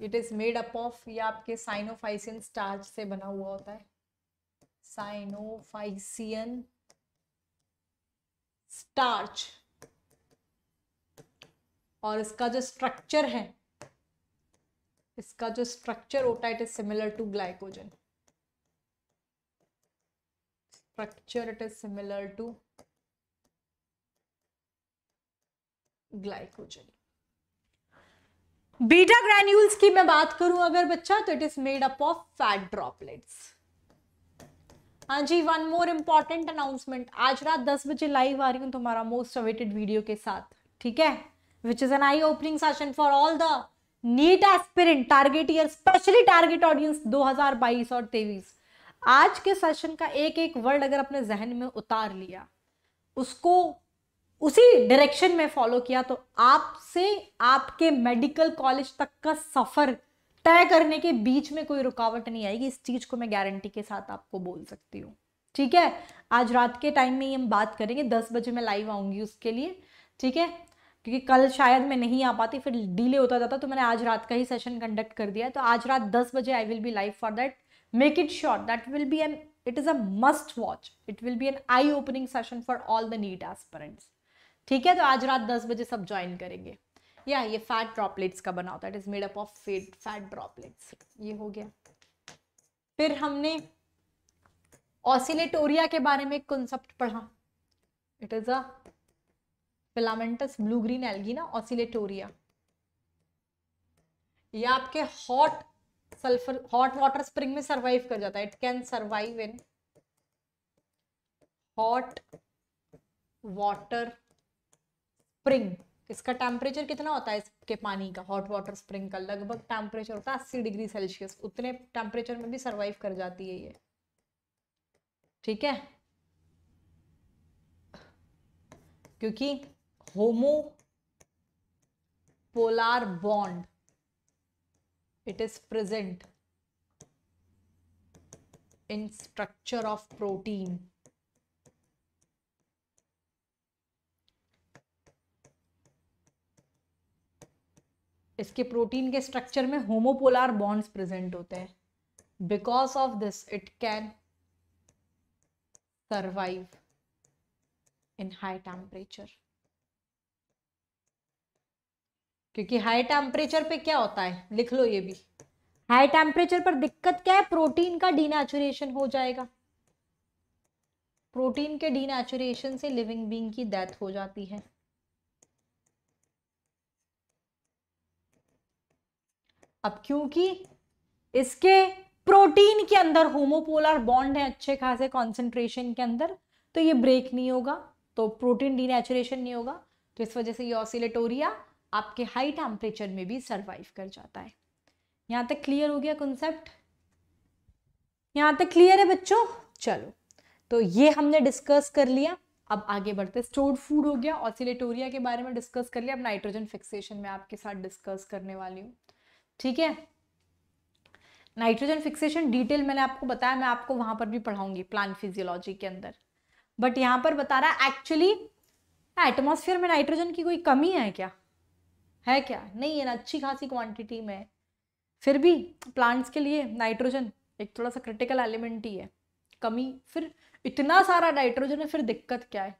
it is made up of ये आपके साइनोफाइसियन स्टार्च से बना हुआ होता है साइनोफाइसियन स्टार्च और इसका जो स्ट्रक्चर है इसका जो स्ट्रक्चर होता है it is similar to glycogen structure it is similar to glycogen beta granules की मैं बात करूं अगर बच्चा तो it is made up of fat droplets हाँ जी वन मोर इंपॉर्टेंट अनाउंसमेंट आज रात दस बजे लाइव आ रही हूं तुम्हारा मोस्ट अवेटेड वीडियो के साथ ठीक है which is an eye opening session for all the NEET aspirant target year specially target audience 2022 और 23 आज के सेशन का एक एक वर्ड अगर अपने जहन में उतार लिया उसको उसी डायरेक्शन में फॉलो किया तो आपसे आपके मेडिकल कॉलेज तक का सफ़र तय करने के बीच में कोई रुकावट नहीं आएगी इस चीज़ को मैं गारंटी के साथ आपको बोल सकती हूँ ठीक है आज रात के टाइम में ही हम बात करेंगे दस बजे मैं लाइव आऊंगी उसके लिए ठीक है क्योंकि कल शायद मैं नहीं आ पाती फिर डिले होता जाता तो मैंने आज रात का ही सेशन कंडक्ट कर दिया तो आज रात दस बजे I will be live for that make it sure that will be an it is a must watch it will be an eye opening session for all the NEET aspirants ठीक है तो आज रात दस बजे सब ज्वाइन करेंगे या ये फैट ड्रॉपलेट्स का बना होता है it is made up of fat fat droplets ये हो गया फिर हमने ऑसिलेटोरिया के बारे में एक कॉन्सेप्ट पढ़ा it is a filamentous blue green algae ना ऑसिलेटोरिया ये आपके hot sulphur hot water spring में सरवाइव कर जाता है it can survive in hot water spring इसका टेम्परेचर कितना होता है इसके पानी का हॉट वाटर स्प्रिंग का लगभग टेम्परेचर होता है अस्सी डिग्री सेल्सियस उतने टेम्परेचर में भी सर्वाइव कर जाती है ये ठीक है क्योंकि homopolar bond it is present in structure of protein इसके प्रोटीन के स्ट्रक्चर में होमोपोलार बॉन्ड्स प्रेजेंट होते हैं because of this it can survive in high temperature क्योंकि हाई टेम्परेचर पे क्या होता है लिख लो ये भी हाई टेम्परेचर पर दिक्कत क्या है प्रोटीन का डीनेचुरेशन हो जाएगा प्रोटीन के डीनेचुरेशन से लिविंग बींग की डेथ हो जाती है अब क्योंकि इसके प्रोटीन के अंदर होमोपोलर बॉन्ड है अच्छे खासे कॉन्सेंट्रेशन के अंदर तो ये ब्रेक नहीं होगा तो प्रोटीन डीनेचुरेशन नहीं होगा तो इस वजह से ये ऑसिलेटोरिया आपके हाई टेम्परेचर में भी सर्वाइव कर जाता है यहाँ तक क्लियर हो गया कॉन्सेप्ट यहाँ तक क्लियर है बच्चों चलो तो ये हमने डिस्कस कर लिया अब आगे बढ़ते स्टोर्ड फूड हो गया ऑसिलेटोरिया के बारे में डिस्कस कर लिया अब नाइट्रोजन फिक्सेशन में आपके साथ डिस्कस करने वाली हूँ ठीक है नाइट्रोजन फिक्सेशन डिटेल मैंने आपको बताया मैं आपको वहां पर भी पढ़ाऊंगी प्लांट फिजियोलॉजी के अंदर बट यहाँ पर बता रहा है एक्चुअली एटमोसफियर में नाइट्रोजन की कोई कमी है क्या है क्या नहीं है ना अच्छी खासी क्वांटिटी में फिर भी प्लांट्स के लिए नाइट्रोजन एक थोड़ा सा क्रिटिकल एलिमेंट ही है कमी फिर इतना सारा नाइट्रोजन है फिर दिक्कत क्या है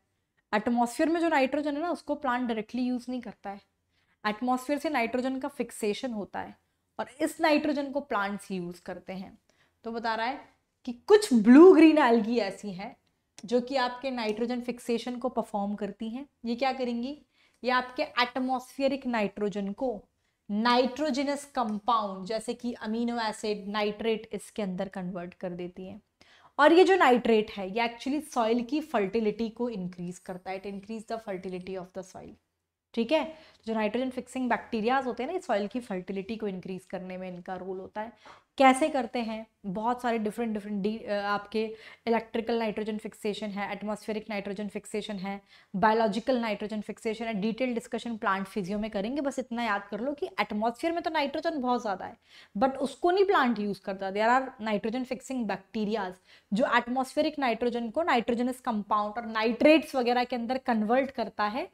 एटमोसफियर में जो नाइट्रोजन है ना उसको प्लांट डायरेक्टली यूज़ नहीं करता है एटमोसफियर से नाइट्रोजन का फिक्सेशन होता है और इस नाइट्रोजन को प्लांट्स यूज़ करते हैं तो बता रहा है कि कुछ ब्लू ग्रीन एल्गी ऐसी हैं जो कि आपके नाइट्रोजन फिक्सेशन को परफॉर्म करती हैं ये क्या करेंगी ये आपके एटमोस्फियरिक नाइट्रोजन को नाइट्रोजिनस कंपाउंड जैसे कि अमीनो एसिड नाइट्रेट इसके अंदर कन्वर्ट कर देती हैं और ये जो नाइट्रेट है ये एक्चुअली सॉइल की फर्टिलिटी को इंक्रीज करता है it increase the fertility of the soil ठीक है तो जो नाइट्रोजन फिक्सिंग बैक्टीरियाज होते हैं ना इस सॉइल की फर्टिलिटी को इंक्रीज करने में इनका रोल होता है कैसे करते हैं बहुत सारे डिफरेंट डिफरेंट डी आपके इलेक्ट्रिकल नाइट्रोजन फिक्सेशन है एटमॉस्फेरिक नाइट्रोजन फिक्सेशन है बायोलॉजिकल नाइट्रोजन फिक्सेशन है डिटेल डिस्कशन प्लांट फिजियो में करेंगे बस इतना याद कर लो कि एटमॉस्फेयर में तो नाइट्रोजन बहुत ज़्यादा है बट उसको नहीं प्लांट यूज़ करता there are nitrogen fixing bacterias जो एटमोस्फेरिक नाइट्रोजन को नाइट्रोजनस कंपाउंड और नाइट्रेट्स वगैरह के अंदर कन्वर्ट करता है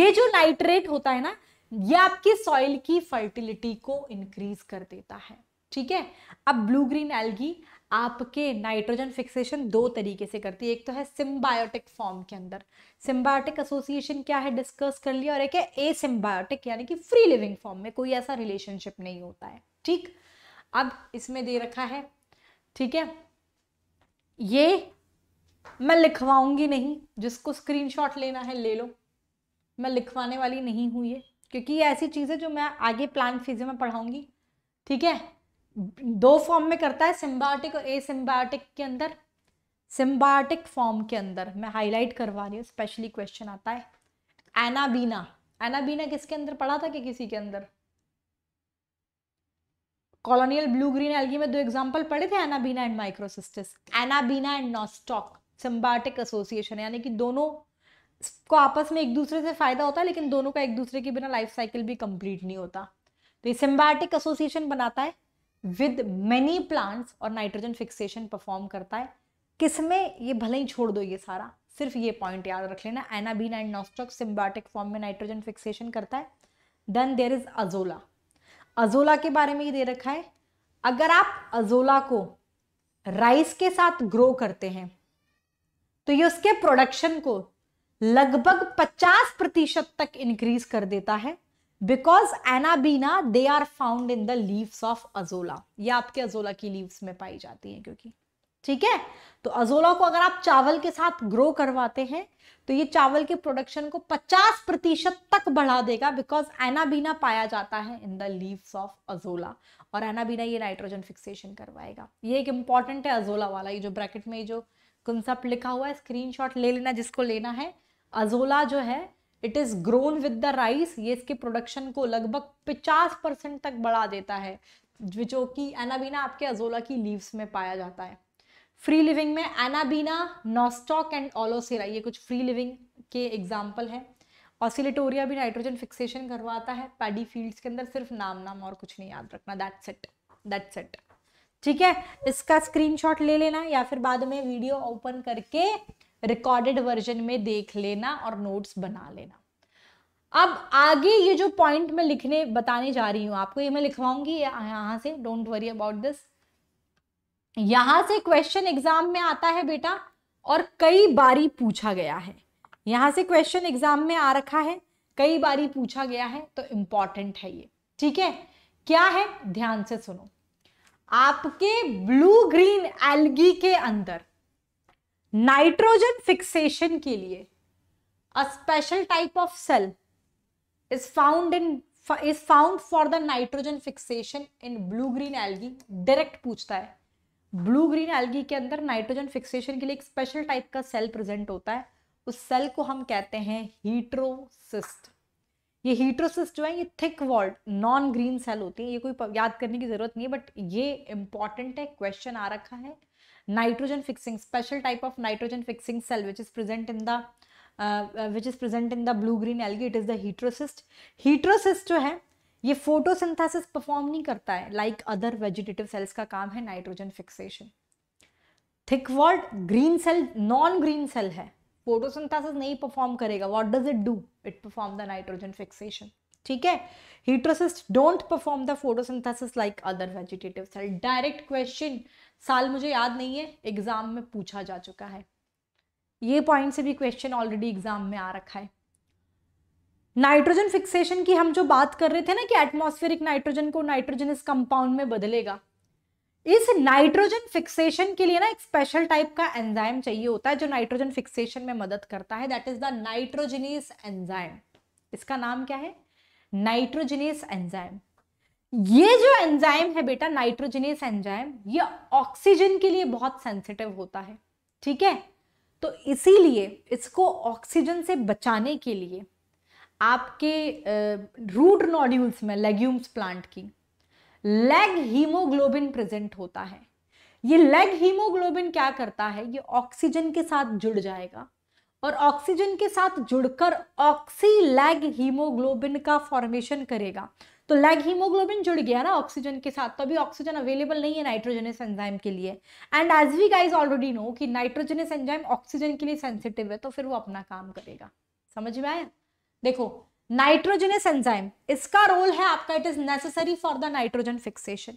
ये जो नाइट्रेट होता है ना ये आपकी सॉइल की फर्टिलिटी को इनक्रीज कर देता है ठीक है अब ब्लू ग्रीन एल्गी आपके नाइट्रोजन फिक्सेशन दो तरीके से करती है एक तो है सिम्बायोटिक फॉर्म के अंदर सिम्बायोटिक एसोसिएशन क्या है डिस्कस कर लिया और एक है ए सिम्बायोटिक यानी कि फ्री लिविंग फॉर्म में कोई ऐसा रिलेशनशिप नहीं होता है ठीक अब इसमें दे रखा है ठीक है ये मैं लिखवाऊंगी नहीं जिसको स्क्रीनशॉट लेना है ले लो मैं लिखवाने वाली नहीं हूं ये क्योंकि ये ऐसी चीज़ है जो मैं आगे प्लान फीजे में पढ़ाऊंगी ठीक है दो फॉर्म में करता है सिम्बाटिक और ए सिम्बाटिक के अंदर सिम्बाटिक फॉर्म के अंदर मैं हाईलाइट करवा रही हूँ स्पेशली क्वेश्चन आता है एनाबीना एनाबीना किसके अंदर पढ़ा था कि किसी के अंदर कॉलोनियल ब्लू ग्रीन एल्गी में दो एग्जाम्पल पढ़े थे Anabaena and Microcystis Anabaena and Nostoc symbiotic association यानी कि दोनों को आपस में एक दूसरे से फायदा होता है लेकिन दोनों का एक दूसरे के बिना लाइफ साइकिल भी कंप्लीट नहीं होता तो ये सिम्बाटिक एसोसिएशन बनाता है विद मेनी प्लांट्स और नाइट्रोजन फिक्सेशन परफॉर्म करता है किसमें ये भले ही छोड़ दो ये सारा सिर्फ ये पॉइंट याद रख लेना Anabaena and Nostoc symbiotic form में नाइट्रोजन फिक्सेशन करता है then there is Azolla Azolla के बारे में ये दे रखा है अगर आप अजोला को राइस के साथ ग्रो करते हैं तो ये उसके प्रोडक्शन को लगभग 50 प्रतिशत तक इंक्रीज कर देता है because Anabaena they are found in the leaves of Azolla ये आपके अजोला की लीव्स में पाई जाती हैं क्योंकि ठीक है तो अजोला को अगर आप चावल के साथ ग्रो करवाते हैं तो ये चावल के प्रोडक्शन को 50 प्रतिशत तक बढ़ा देगा बिकॉज एनाबीना पाया जाता है in the leaves of Azolla और एनाबीना ये नाइट्रोजन फिक्सेशन करवाएगा ये एक इंपॉर्टेंट है अजोला वाला ये जो ब्रैकेट में जो कंसेप्ट लिखा हुआ है स्क्रीनशॉट ले लेना जिसको लेना है अजोला जो है it is grown with the rice ये इसके प्रोडक्शन को लगभग 50 परसेंट तक बढ़ा देता है जो कि एनाबीना आपके अजोला की लीव्स में पाया जाता है फ्री लिविंग में एनाबीना नॉस्टॉक एंड ओलोसेरा ये कुछ फ्री लिविंग के एग्जाम्पल है ऑसिलेटोरिया भी नाइट्रोजन फिक्सेशन करवाता है पैडी फील्ड्स के अंदर सिर्फ नाम नाम और कुछ नहीं याद रखना दैट्स इट दैट्स इट ठीक है इसका स्क्रीनशॉट ले लेना या फिर बाद में वीडियो ओपन करके रिकॉर्डेड वर्जन में देख लेना और नोट्स बना लेना अब आगे ये जो पॉइंट मैं लिखने बताने जा रही हूँ आपको ये मैं लिखवाऊंगी यहाँ से डोंट वरी अबाउट दिस यहाँ से क्वेश्चन एग्जाम में आता है बेटा और कई बारी पूछा गया है यहाँ से क्वेश्चन एग्जाम में आ रखा है कई बारी पूछा गया है तो इम्पॉर्टेंट है ये ठीक है क्या है ध्यान से सुनो आपके ब्लू ग्रीन एलगी के अंदर नाइट्रोजन फिक्सेशन के लिए a special type of cell is found in is found for the nitrogen fixation in blue green algae direct पूछता है ब्लू ग्रीन एल्गी के अंदर नाइट्रोजन फिक्सेशन के लिए एक स्पेशल टाइप का सेल प्रेजेंट होता है उस सेल को हम कहते हैं हीट्रोसिस्ट ये हीट्रोसिस्ट जो है ये thick walled non green cell होती है ये कोई याद करने की जरूरत नहीं है बट ये इंपॉर्टेंट है क्वेश्चन आ रखा है nitrogen fixing special type of nitrogen fixing cell which is present in the uh, uh, which is present in the blue green algae it is the heterocyst heterocyst जो है ये photosynthesis perform नहीं करता है like other vegetative cells का काम है nitrogen fixation thick walled green cell non green cell है फोटोसिंथेसिस नहीं परफॉर्म करेगा what does it do it perform the nitrogen fixation ठीक है heterocyst don't perform the photosynthesis like other vegetative cell direct question साल मुझे याद नहीं है एग्ज़ाम में पूछा जा चुका है ये पॉइंट से भी क्वेश्चन ऑलरेडी एग्ज़ाम में आ रखा है नाइट्रोजन फिक्सेशन की हम जो बात कर रहे थे ना कि एटमॉस्फेरिक नाइट्रोजन को नाइट्रोजन इस कंपाउंड में बदलेगा इस नाइट्रोजन फिक्सेशन के लिए ना एक स्पेशल टाइप का एंजाइम चाहिए होता है जो नाइट्रोजन फिक्सेशन में मदद करता है that is the nitrogenase enzyme इसका नाम क्या है नाइट्रोजनीस एंजाइम ये जो एंजाइम है बेटा नाइट्रोजनियस एंजाइम ये ऑक्सीजन के लिए बहुत सेंसिटिव होता है ठीक है तो इसीलिए इसको ऑक्सीजन से बचाने के लिए आपके रूट नॉड्यूल्स में लेग्यूम्स प्लांट की लेग हीमोग्लोबिन प्रेजेंट होता है ये लेग हीमोग्लोबिन क्या करता है ये ऑक्सीजन के साथ जुड़ जाएगा और ऑक्सीजन के साथ जुड़कर ऑक्सी लेग हीमोग्लोबिन का फॉर्मेशन करेगा तो लैग हीमोग्लोबिन जुड़ गया ना ऑक्सीजन के साथ तो अभी ऑक्सीजन अवेलेबल नहीं है नाइट्रोजनस एंजाइम के लिए and as we guys already know कि नाइट्रोजनस एंजाइम ऑक्सीजन के लिए सेंसिटिव है तो फिर वो अपना काम करेगा समझ में आया देखो नाइट्रोजनस एंजाइम इसका रोल है आपका it is necessary for the nitrogen fixation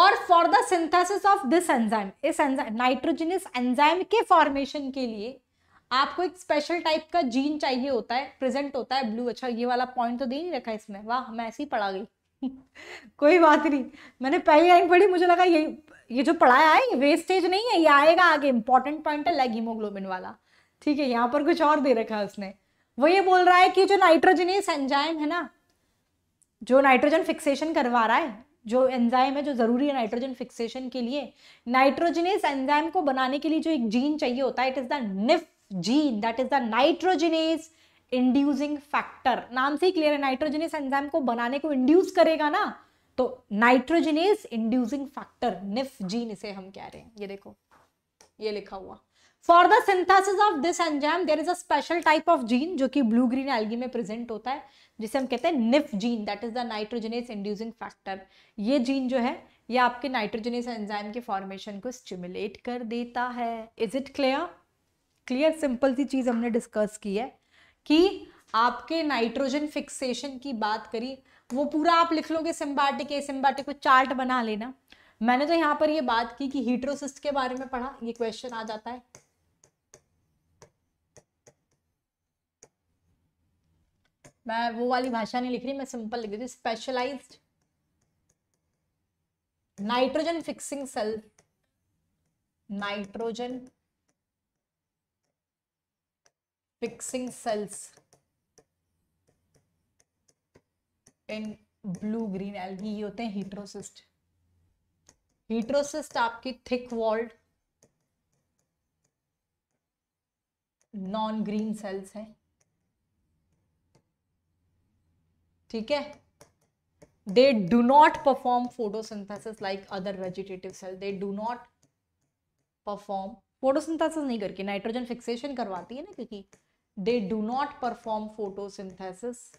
और for the synthesis of this enzyme इस एंजाइम नाइट्रोजनस एंजाइम के फॉर्मेशन के लिए आपको एक स्पेशल टाइप का जीन चाहिए होता है प्रेजेंट होता है ब्लू अच्छा ये वाला पॉइंट तो दे नहीं रखा इसमें वाह मैं ऐसे ही पढ़ा गई कोई बात नहीं मैंने पहली लाइन पढ़ी मुझे लगा ये ये जो पढ़ाया है वेस्टेज नहीं है ये आएगा आगे इंपॉर्टेंट पॉइंट है लेग हीमोग्लोबिन वाला ठीक है यहाँ पर कुछ और दे रखा है उसने वो ये बोल रहा है कि जो नाइट्रोजन एंजाइम है ना जो नाइट्रोजन फिक्सेशन करवा रहा है जो एंजाइम है जो ज़रूरी है नाइट्रोजन फिक्सेशन के लिए नाइट्रोजनेस एंजाइम को बनाने के लिए जो एक जीन चाहिए होता है it is the nif gene that is the nitrogenase inducing factor नाम से ही क्लियर है नाइट्रोजनेस एंजाइम को बनाने को इंड्यूस करेगा ना तो nitrogenase inducing factor nif gene इसे हम कह रहे हैं ये देखो ये लिखा हुआ for the synthesis of this enzyme there is a special type of gene जो कि ब्लू ग्रीन एल्गी में प्रेजेंट होता है जिसे हम कहते हैं nif gene that is the nitrogenase inducing factor ये जीन जो है ये आपके नाइट्रोजनेस एंजाइम के फॉर्मेशन को स्टिमुलेट कर देता है is it clear clear simple सी चीज़ हमने डिस्कस की है कि आपके नाइट्रोजन फिक्सेशन की बात करी वो पूरा आप लिख लोगे सिम्बाटिक ए सिम्बाटिक को चार्ट बना लेना मैंने तो यहाँ पर ये बात की कि हीट्रोसिस्ट के बारे में पढ़ा ये क्वेश्चन आ जाता है मैं वो वाली भाषा नहीं लिख रही मैं सिंपल लिख रही थी specialised nitrogen fixing cell nitrogen fixing cells in blue green algae ये होते हैं हीट्रोसिस्ट हीट्रोसिस्ट आपकी thick walled non green cells हैं ठीक है they do not perform photosynthesis like other vegetative cell they do not perform photosynthesis नहीं करके nitrogen fixation करवाती है ना क्योंकि they do not perform photosynthesis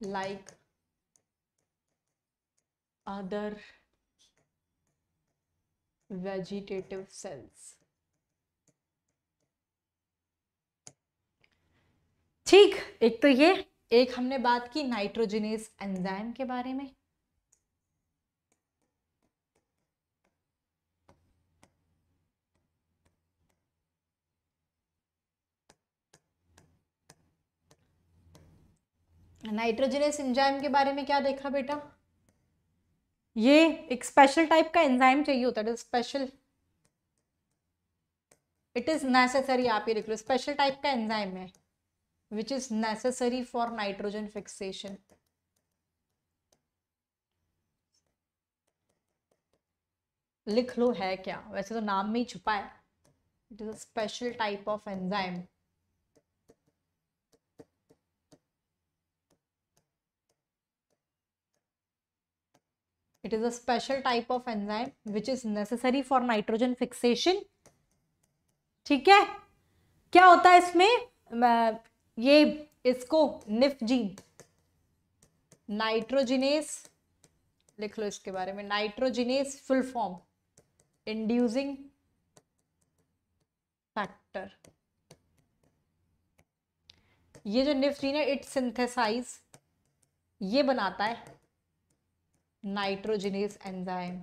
like other vegetative cells ठीक एक तो ये एक हमने बात की नाइट्रोजिनेस एंजाइम के बारे में नाइट्रोजनस एंजाइम के बारे में क्या देखा बेटा ये एक स्पेशल टाइप का एंजाइम चाहिए होता है स्पेशल इट इज नेसेसरी आप ये देख लो स्पेशल टाइप का एंजाइम है which is necessary for nitrogen fixation लिख लो है क्या वैसे तो नाम में ही छुपा है it is a special type of enzyme it is a special type of enzyme which is necessary for nitrogen fixation ठीक है क्या होता है इसमें ये इसको निफजीन नाइट्रोजिनेस लिख लो इसके बारे में nitrogenase full form inducing factor ये जो निफ्टीन है इट सिंथेसाइज ये बनाता है नाइट्रोजिनेस एंजाइम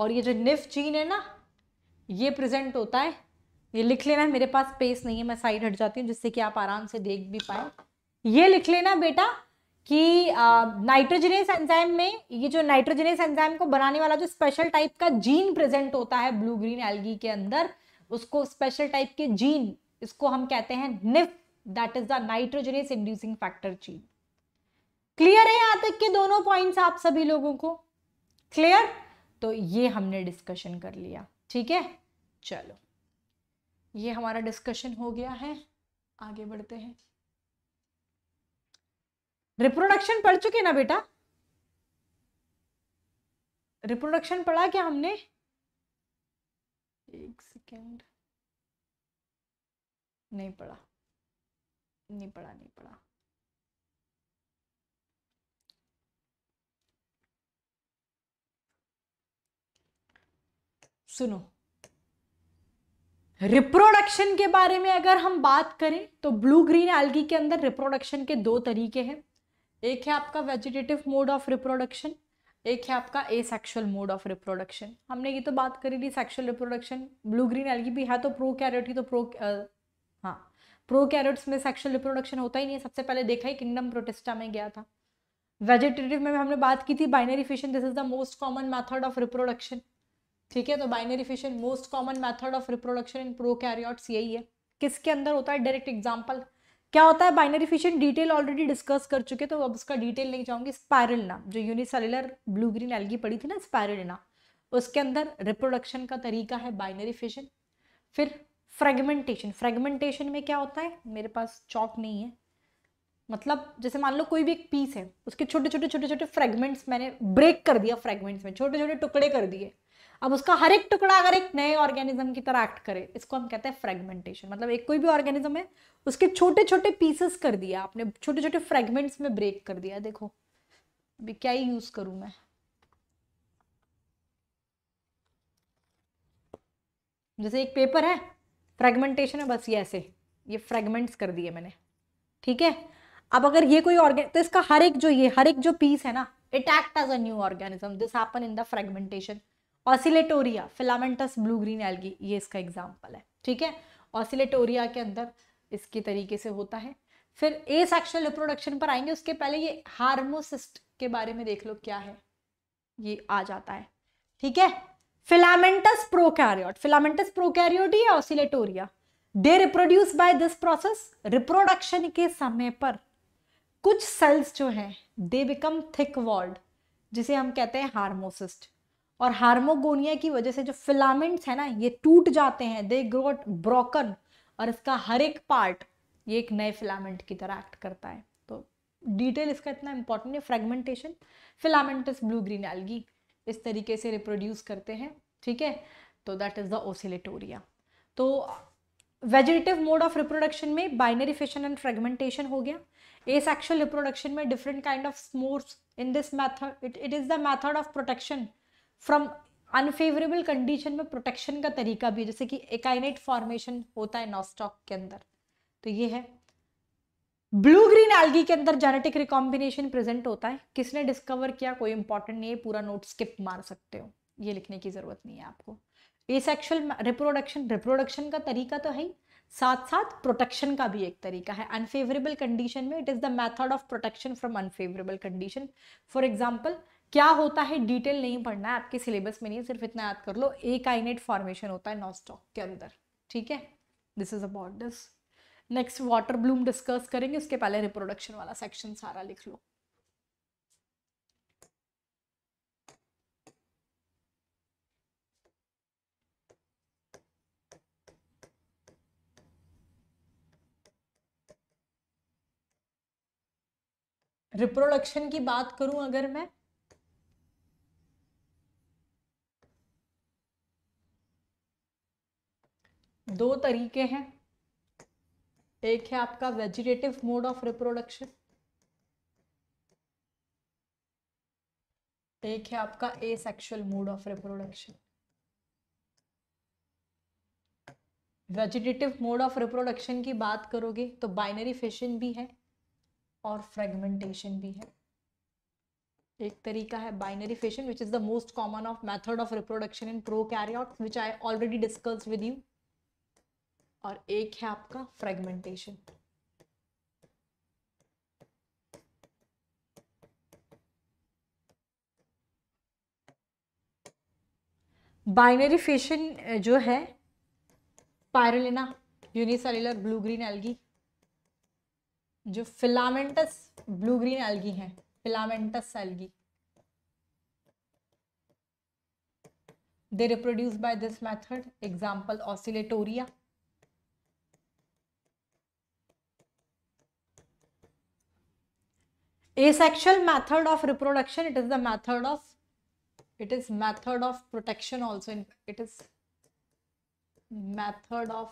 और ये जो निफ जीन है ना ये प्रेजेंट होता है ये लिख लेना मेरे पास स्पेस नहीं है मैं साइड हट जाती हूँ जिससे कि आप आराम से देख भी पाए ये लिख लेना बेटा कि नाइट्रोजिनेस एंजाइम में ये जो नाइट्रोजिनेस एंजाइम को बनाने वाला जो स्पेशल टाइप का जीन प्रेजेंट होता है ब्लू ग्रीन एल्गी के अंदर उसको स्पेशल टाइप के जीन इसको हम कहते हैं nif that is the nitrogenase inducing factor जी क्लियर है यहां तक के दोनों पॉइंट्स आप सभी लोगों को क्लियर तो ये हमने डिस्कशन कर लिया ठीक है चलो ये हमारा डिस्कशन हो गया है आगे बढ़ते हैं रिप्रोडक्शन पढ़ चुके ना बेटा रिप्रोडक्शन पढ़ा क्या हमने एक सेकेंड नहीं पढ़ा नहीं पढ़ा नहीं पढ़ा सुनो रिप्रोडक्शन के बारे में अगर हम बात करें तो ब्लू ग्रीन एल्गी के अंदर रिप्रोडक्शन के दो तरीके हैं एक है आपका वेजिटेटिव मोड ऑफ रिप्रोडक्शन एक है आपका asexual mode of reproduction हमने ये तो बात करी थी sexual reproduction blue green algae भी है तो प्रो कैरियोटी तो प्रो प्रो कैरोट्स में सेक्शुअल रिप्रोडक्शन होता ही नहीं है सबसे पहले देखा ही किंगडम प्रोटेस्टा में गया था वेजिटेटिव में हमने बात की थी binary fission this is the most common method of reproduction ठीक है तो binary fission most common method of reproduction in prokaryotes यही है किसके अंदर होता है डायरेक्ट एग्जाम्पल क्या होता है binary fission detail already discuss कर चुके तो अब उसका डिटेल नहीं जाऊंगी स्पायरलना जो यूनिसेलुलर ब्लू ग्रीन एल्गी पड़ी थी ना स्पायरलना उसके अंदर रिप्रोडक्शन का तरीका है बाइनरी फिशन फिर फ्रेगमेंटेशन फ्रेगमेंटेशन में क्या होता है मेरे पास चौक नहीं है मतलब जैसे मान लो कोई भी एक पीस है उसके छोटे छोटे छोटे छोटे फ्रेगमेंट्स मैंने ब्रेक कर दिया फ्रेगमेंट्स में छोटे छोटे टुकड़े कर दिए अब उसका हर एक टुकड़ा अगर एक नए ऑर्गेनिज्म की तरह एक्ट करे इसको हम कहते हैं फ्रेगमेंटेशन मतलब एक कोई भी ऑर्गेनिज्म है उसके छोटे छोटे पीसेस कर दिया आपने छोटे छोटे फ्रेगमेंट्स में ब्रेक कर दिया देखो अभी क्या ही यूज करूं मैं जैसे एक पेपर है फ्रेगमेंटेशन है बस ये ऐसे ये फ्रेगमेंट्स कर दिए मैंने ठीक है अब अगर ये कोई ऑर्गेन तो इसका हर एक जो ये हर एक जो पीस है ना it act as a new organism this happen in the fragmentation Oscillatoria filamentous blue green algae ये इसका एग्जाम्पल है ठीक है ऑसिलेटोरिया के अंदर इसके तरीके से होता है फिर ए सेक्शुअल रिप्रोडक्शन पर आएंगे उसके पहले ये हार्मोसिस्ट के बारे में देख लो क्या है ये आ जाता है ठीक है फिलामेंटस प्रोकैरियोट फिलामेंटस प्रोकैरियोट या Oscillatoria they reproduce by this process reproduction के समय पर कुछ सेल्स जो हैं दे बिकम थिक वॉल्ड जिसे हम कहते हैं हार्मोसिस्ट और हार्मोगोनिया की वजह से जो फिलामेंट्स है ना ये टूट जाते हैं दे ग्रोट ब्रोकन और इसका हर एक पार्ट ये एक नए फिलामेंट की तरह एक्ट करता है तो डिटेल इसका इतना इंपॉर्टेंट है fragmentation filamentous blue green algae इस तरीके से रिप्रोड्यूस करते हैं ठीक है तो दैट इज़ द ओसिलेटोरिया तो वेजिटेटिव मोड ऑफ रिप्रोडक्शन में बाइनरी फिशन एंड फ्रेगमेंटेशन हो गया ए सेक्शुअल रिप्रोडक्शन में different kind of spores in this method it it is the method of protection from unfavourable condition में protection का तरीका भी जैसे कि एकाइनेट फॉर्मेशन होता है नॉस्टॉक के अंदर तो ये है ब्लू ग्रीन एल्गी के अंदर जेनेटिक रिकॉम्बिनेशन प्रेजेंट होता है किसने डिस्कवर किया कोई इंपॉर्टेंट नहीं है पूरा नोट स्किप मार सकते हो ये लिखने की ज़रूरत नहीं है आपको ए सेक्शुअल रिप्रोडक्शन रिप्रोडक्शन का तरीका तो है ही साथ साथ प्रोटेक्शन का भी एक तरीका है अनफेवरेबल कंडीशन में it is the method of protection from unfavourable condition for example क्या होता है डिटेल नहीं पढ़ना है आपके सिलेबस में नहीं सिर्फ इतना याद कर लो एक आइनेट फॉर्मेशन होता है नॉस्टॉक के अंदर ठीक है this is about this next water bloom discuss करेंगे उसके पहले रिप्रोडक्शन वाला सेक्शन सारा लिख लो रिप्रोडक्शन की बात करूं अगर मैं दो तरीके हैं एक है आपका वेजिटेटिव मोड ऑफ रिप्रोडक्शन एक है आपका asexual mode of reproduction vegetative mode of reproduction की बात करोगे तो बाइनरी फिशन भी है और फ्रेगमेंटेशन भी है एक तरीका है binary fission which is the most common of method of reproduction in prokaryote which I already discuss with you और एक है आपका फ्रेगमेंटेशन बाइनरी फिशन जो है पायरोना यूनिसेलुलर ब्लू ग्रीन एल्गी जो फिलामेंटस ब्लू ग्रीन एल्गी है filamentous algae they reproduce by this method example Oscillatoria asexual method of reproduction it is the method of it is method of protection also in, it is method of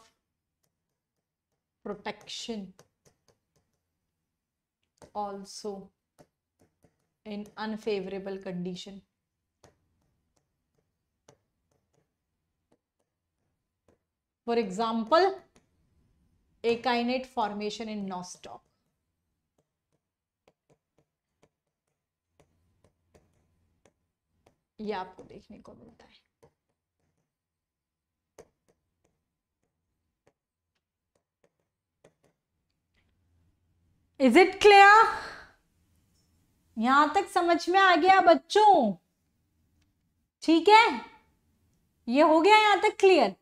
protection also in unfavorable condition for example akinate formation in nostoc ये आपको देखने को मिलता है is it clear यहां तक समझ में आ गया बच्चों ठीक है ये हो गया यहां तक क्लियर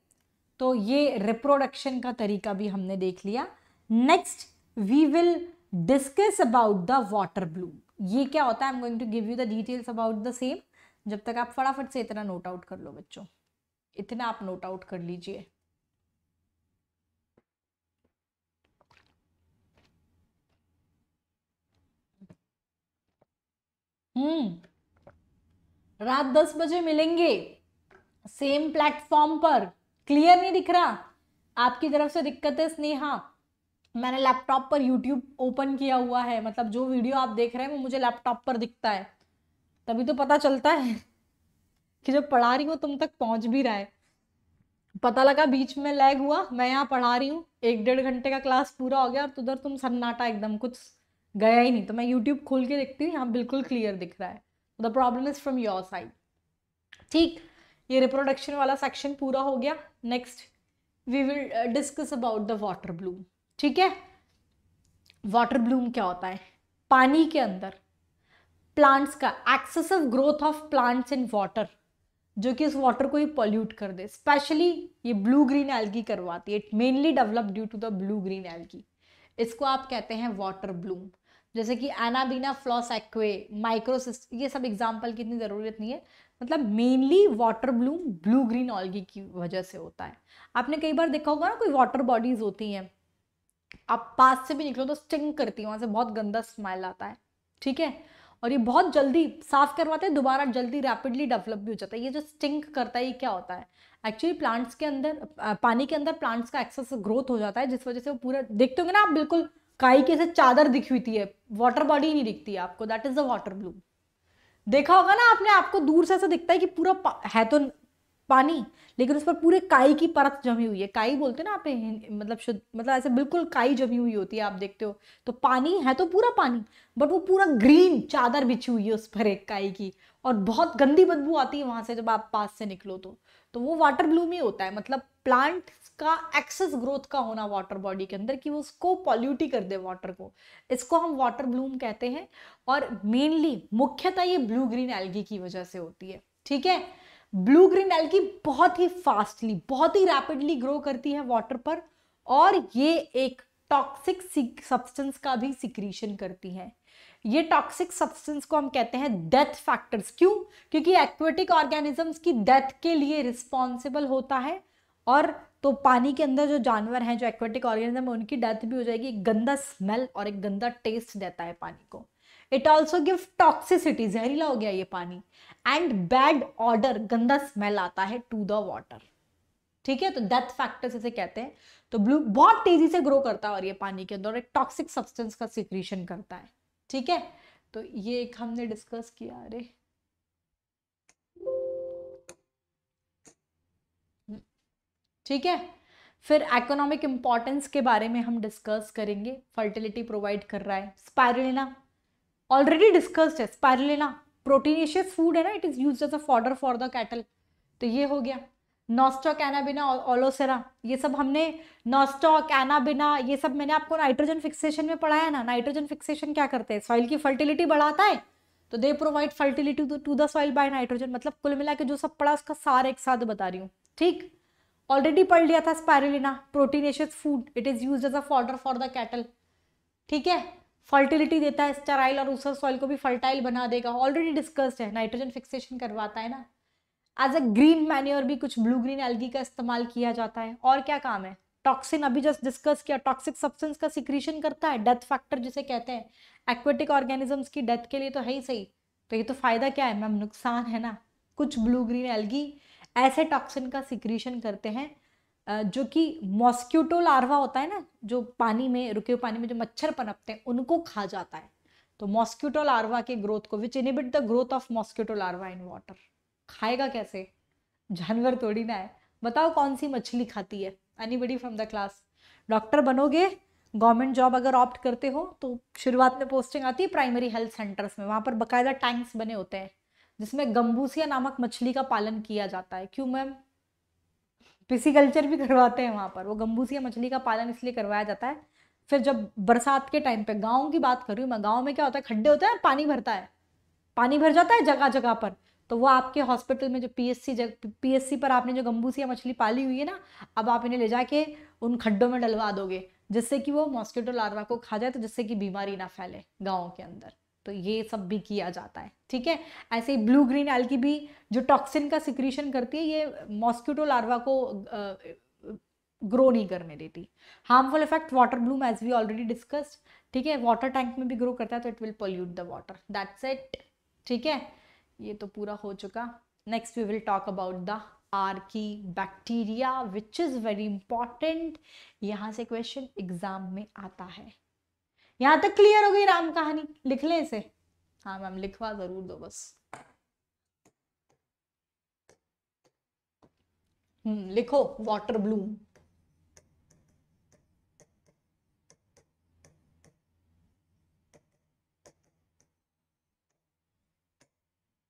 तो ये रिप्रोडक्शन का तरीका भी हमने देख लिया next we will discuss about the water bloom ये क्या होता है I am going to give you the details about the same जब तक आप फटाफट से इतना नोट आउट कर लो बच्चों इतना आप नोट आउट कर लीजिए हम्म रात दस बजे मिलेंगे सेम प्लेटफॉर्म पर क्लियर नहीं दिख रहा आपकी तरफ से दिक्कत है स्नेहा मैंने लैपटॉप पर यूट्यूब ओपन किया हुआ है मतलब जो वीडियो आप देख रहे हैं वो मुझे लैपटॉप पर दिखता है तभी तो पता चलता है कि जब पढ़ा रही हूँ तुम तक पहुंच भी रहा है पता लगा बीच में लैग हुआ मैं यहाँ पढ़ा रही हूँ एक डेढ़ घंटे का क्लास पूरा हो गया और उधर तुम सन्नाटा एकदम कुछ गया ही नहीं तो मैं यूट्यूब खोल के देखती हूँ यहाँ बिल्कुल क्लियर दिख रहा है the problem is from your side ठीक ये रिप्रोडक्शन वाला सेक्शन पूरा हो गया next we will discuss about the water bloom ठीक है वाटर ब्लूम क्या होता है पानी के अंदर प्लांट्स का excessive growth of plants in water जो कि उस वाटर को ही पॉल्यूट कर दे स्पेशली ये ब्लू ग्रीन एल्गी करवाती है it mainly develop due to the blue green algae इसको आप कहते हैं वाटर ब्लूम जैसे कि एनाबीना फ्लॉस एक्वे माइक्रोसिस्ट ये सब एग्जाम्पल की इतनी ज़रूरत नहीं है मतलब mainly water bloom blue green algae की वजह से होता है आपने कई बार देखा होगा ना कोई वाटर बॉडीज होती हैं आप पास से भी निकलो तो स्टिंग करती है वहाँ से बहुत गंदा स्मेल आता है ठीक है और ये बहुत जल्दी साफ करवाते हैं दोबारा जल्दी रैपिडली डेवलप भी हो जाता है ये जो स्टिंक करता है ये क्या होता है एक्चुअली प्लांट्स के अंदर पानी के अंदर प्लांट्स का एक्सेस ग्रोथ हो जाता है जिस वजह से वो पूरा देखते होंगे ना आप बिल्कुल काई के से चादर दिखी हुई है वाटर बॉडी नहीं दिखती है आपको that is the water blue देखा होगा ना आपने आपको दूर से ऐसा दिखता है कि पूरा है तो पानी लेकिन उस पर पूरे काई की परत जमी हुई है काई बोलते ना आप मतलब शुद्ध मतलब ऐसे बिल्कुल काई जमी हुई होती है आप देखते हो तो पानी है तो पूरा पानी बट वो पूरा ग्रीन चादर बिछी हुई है उस पर एक काई की और बहुत गंदी बदबू आती है वहां से जब आप पास से निकलो तो तो वो वाटर ब्लूम ही होता है मतलब प्लांट का एक्सेस ग्रोथ का होना वाटर बॉडी के अंदर कि वो उसको पॉल्यूट ही कर दे वाटर को इसको हम वाटर ब्लूम कहते हैं और मेनली मुख्यतः ये ब्लू ग्रीन एल्गी की वजह से होती है ठीक है ब्लू ग्रीन एल्गी बहुत ही फास्टली बहुत ही रैपिडली ग्रो करती है वाटर पर और ये एक टॉक्सिक सब्सटेंस का भी सिक्रीशन करती है ये टॉक्सिक सब्सटेंस को हम कहते हैं डेथ फैक्टर्स क्यों क्योंकि एक्वेटिक ऑर्गेनिजम्स की डेथ के लिए रिस्पॉन्सिबल होता है और तो पानी के अंदर जो जानवर हैं जो एक्वेटिक ऑर्गेनिज्म है उनकी डेथ भी हो जाएगी एक गंदा स्मेल और एक गंदा टेस्ट देता है पानी को इट ऑल्सो गिव टॉक्सिसिटी जहरीला हो गया ये पानी एंड बैड ऑर्डर गंदा स्मेल आता है टू द वॉटर ठीक है तो डेथ फैक्टर्स इसे कहते हैं तो ब्लू बहुत तेजी से ग्रो करता है और ये पानी के अंदर एक टॉक्सिक सब्सटेंस का सिक्रीशन करता है ठीक है तो ये एक हमने डिस्कस किया अरे ठीक है फिर इकोनॉमिक इंपॉर्टेंस के बारे में हम डिस्कस करेंगे फर्टिलिटी प्रोवाइड कर रहा है स्पायरलिना ऑलरेडी डिस्कस्ड है स्पायरलेना प्रोटीनेशियस फूड है ना it is use as a fodder for the cattle तो ये हो गया नॉस्टॉ कैनाबिना ओलोसेरा ये सब हमने नॉस्टॉ कैनाबिना ये सब मैंने आपको नाइट्रोजन फिक्सेशन में पढ़ाया ना नाइट्रोजन फिक्सेशन क्या करते हैं सॉइल की फर्टिलिटी बढ़ाता है तो they provide fertility to the soil by nitrogen मतलब कुल मिला के जो सब पढ़ा उसका सार एक साथ बता रही हूँ ठीक ऑलरेडी पढ़ लिया था spirulina proteinaceous food it is use as a fodder for the cattle ठीक है फर्टिलिटी देता है स्टराइल और उसर सॉइल को भी फर्टाइल बना देगा ऑलरेडी डिस्कस्ड है नाइट्रोजन फिक्सेशन करवाता है ना एज अ ग्रीन मैन्योर भी कुछ ब्लू ग्रीन एल्गी का इस्तेमाल किया जाता है और क्या काम है टॉक्सिन अभी जस्ट डिस्कस किया टॉक्सिक सब्सटेंस का सिक्रीशन करता है डेथ फैक्टर जिसे कहते हैं एक्वेटिक ऑर्गेनिजम्स की डेथ के लिए तो है ही सही तो ये तो फायदा क्या है मैम नुकसान है ना कुछ ब्लू ग्रीन एल्गी ऐसे टॉक्सिन का सिक्रीशन करते हैं जो कि मॉस्क्यूटो लार्वा होता है ना जो पानी में रुके हुए पानी में जो मच्छर पनपते हैं उनको खा जाता है तो मॉस्क्यूटो लार्वा के ग्रोथ को which inhibit the growth of mosquito larva in water खाएगा कैसे जानवर थोड़ी ना है बताओ कौन सी मछली खाती है anybody from the class doctor बनोगे गवर्नमेंट जॉब अगर ऑप्ट करते हो तो शुरुआत में पोस्टिंग आती है प्राइमरी हेल्थ सेंटर्स में वहाँ पर बकायदा टैंक्स बने होते हैं जिसमें गम्बूसिया नामक मछली का पालन किया जाता है क्यों मैम पिसिकल्चर भी करवाते हैं वहाँ पर वो गम्बूसिया मछली का पालन इसलिए करवाया जाता है फिर जब बरसात के टाइम पे गाँव की बात कर रही हूँ मैं गाँव में क्या होता है खड्डे होते हैं पानी भरता है पानी भर जाता है जगह जगह पर तो वो आपके हॉस्पिटल में जो पीएससी जग पीएससी पर आपने जो गम्बूसिया मछली पाली हुई है ना अब आप इन्हें ले जाके उन खड्डों में डलवा दोगे जिससे कि वो मॉस्किटो लार्वा को खा जाए तो जिससे कि बीमारी ना फैले गाँव के अंदर तो ये सब भी किया जाता है ठीक है ऐसे ही ब्लू ग्रीन एल भी जो टॉक्सिन का सिक्रीशन करती है ये मॉस्क्यूटो लार्वा को ग्रो नहीं करने देती harmful effect water bloom as we already discussed ठीक है वाटर टैंक में भी ग्रो करता है तो it will pollute the water that's it ठीक है ये तो पूरा हो चुका next we will talk about the archaebacteria which is very important यहाँ से क्वेश्चन एग्जाम में आता है यहाँ तक क्लियर हो गई राम कहानी लिख ले इसे हाँ मैम लिखवा जरूर दो बस हम्म लिखो वाटर ब्लूम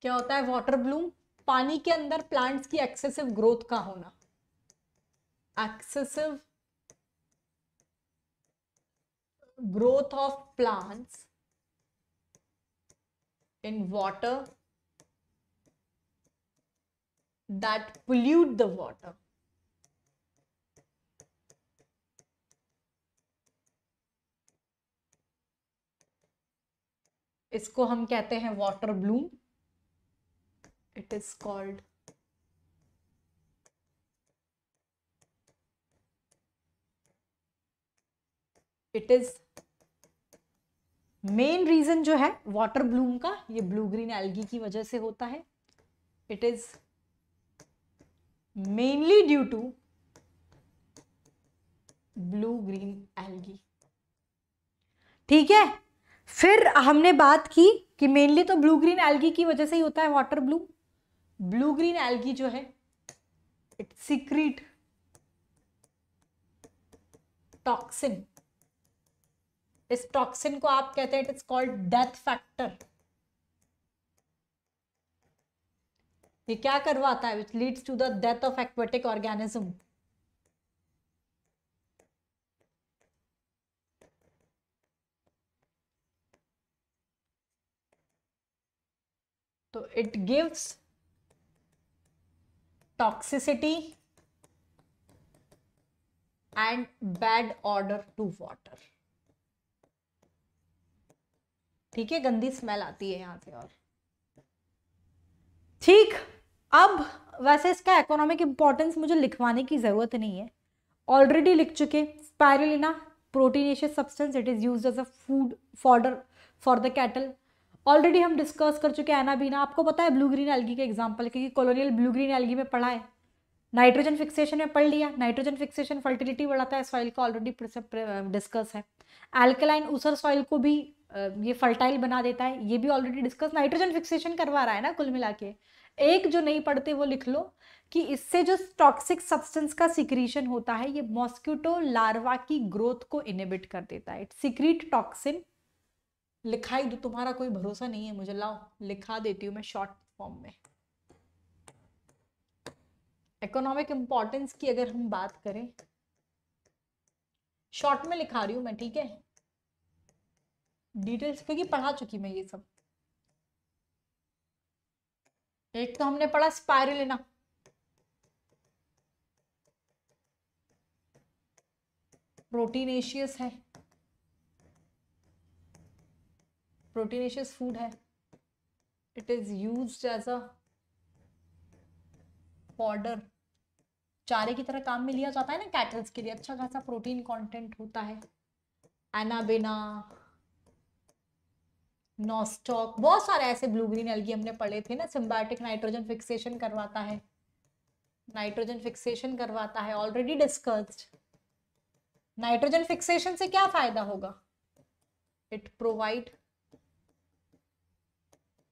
क्या होता है वाटर ब्लूम पानी के अंदर प्लांट्स की एक्सेसिव ग्रोथ का होना excessive growth of plants in water that pollute the water. इसको हम कहते हैं water bloom it is called it is main reason जो है वाटर ब्लूम का ये ब्लू ग्रीन एल्गी की वजह से होता है it is mainly due to blue green algae ठीक है फिर हमने बात की कि मेनली तो ब्लू ग्रीन एल्गी की वजह से ही होता है water blue blue green algae जो है इट सीक्रेट टॉक्सिन इस टॉक्सिन को आप कहते हैं it is called death factor ये क्या करवाता है which leads to the death of aquatic organism तो it gives toxicity and bad odour to water ठीक है गंदी स्मेल आती है यहाँ से और ठीक अब वैसे इसका इकोनॉमिक इंपॉर्टेंस मुझे लिखवाने की ज़रूरत नहीं है ऑलरेडी लिख चुके spirulina proteinaceous substance it is use as a food fodder for the cattle already हम डिस्कस कर चुके हैं एनाबीना आपको पता है ब्लू ग्रीन एल्गी का एग्जाम्पल क्योंकि कॉलोनियल ब्लू ग्रीन एल्गी में पढ़ा है नाइट्रोजन फिक्सेशन में पढ़ लिया नाइट्रोजन फिक्सेशन फर्टिलिटी बढ़ाता है सॉइल का ऑलरेडी डिस्कस है एल्कलाइन उसर सॉइल को भी ये फर्टाइल बना देता है ये भी ऑलरेडी डिस्कस नाइट्रोजन फिक्सेशन करवा रहा है ना कुल मिला के एक जो नहीं पढ़ते वो लिख लो कि इससे जो टॉक्सिक सब्सटेंस का सिक्रीशन होता है ये मॉस्क्यूटो लार्वा की ग्रोथ को इनिबिट कर देता है सिक्रीट टॉक्सिन लिखाई दो तुम्हारा कोई भरोसा नहीं है मुझे लाओ लिखा देती हूँ मैं शॉर्ट फॉर्म में इकोनॉमिक इंपॉर्टेंस की अगर हम बात करें शॉर्ट में लिखा रही हूँ मैं ठीक है डिटेल्स क्योंकि पढ़ा चुकी मैं ये सब एक तो हमने पढ़ा लेना प्रोटीनेशियस है प्रोटीनेशियस फूड है it is use as a fodder चारे की तरह काम में लिया जाता है ना कैटल्स के लिए अच्छा खासा प्रोटीन कंटेंट होता है एनाबेना नोस्टॉक बहुत सारे ऐसे ब्लू ग्रीन एल्गी हमने पढ़े थे ना सिम्बायोटिक नाइट्रोजन फिक्सेशन करवाता है नाइट्रोजन फिक्सेशन करवाता है ऑलरेडी डिस्कस्ड नाइट्रोजन फिक्सेशन से क्या फायदा होगा it provide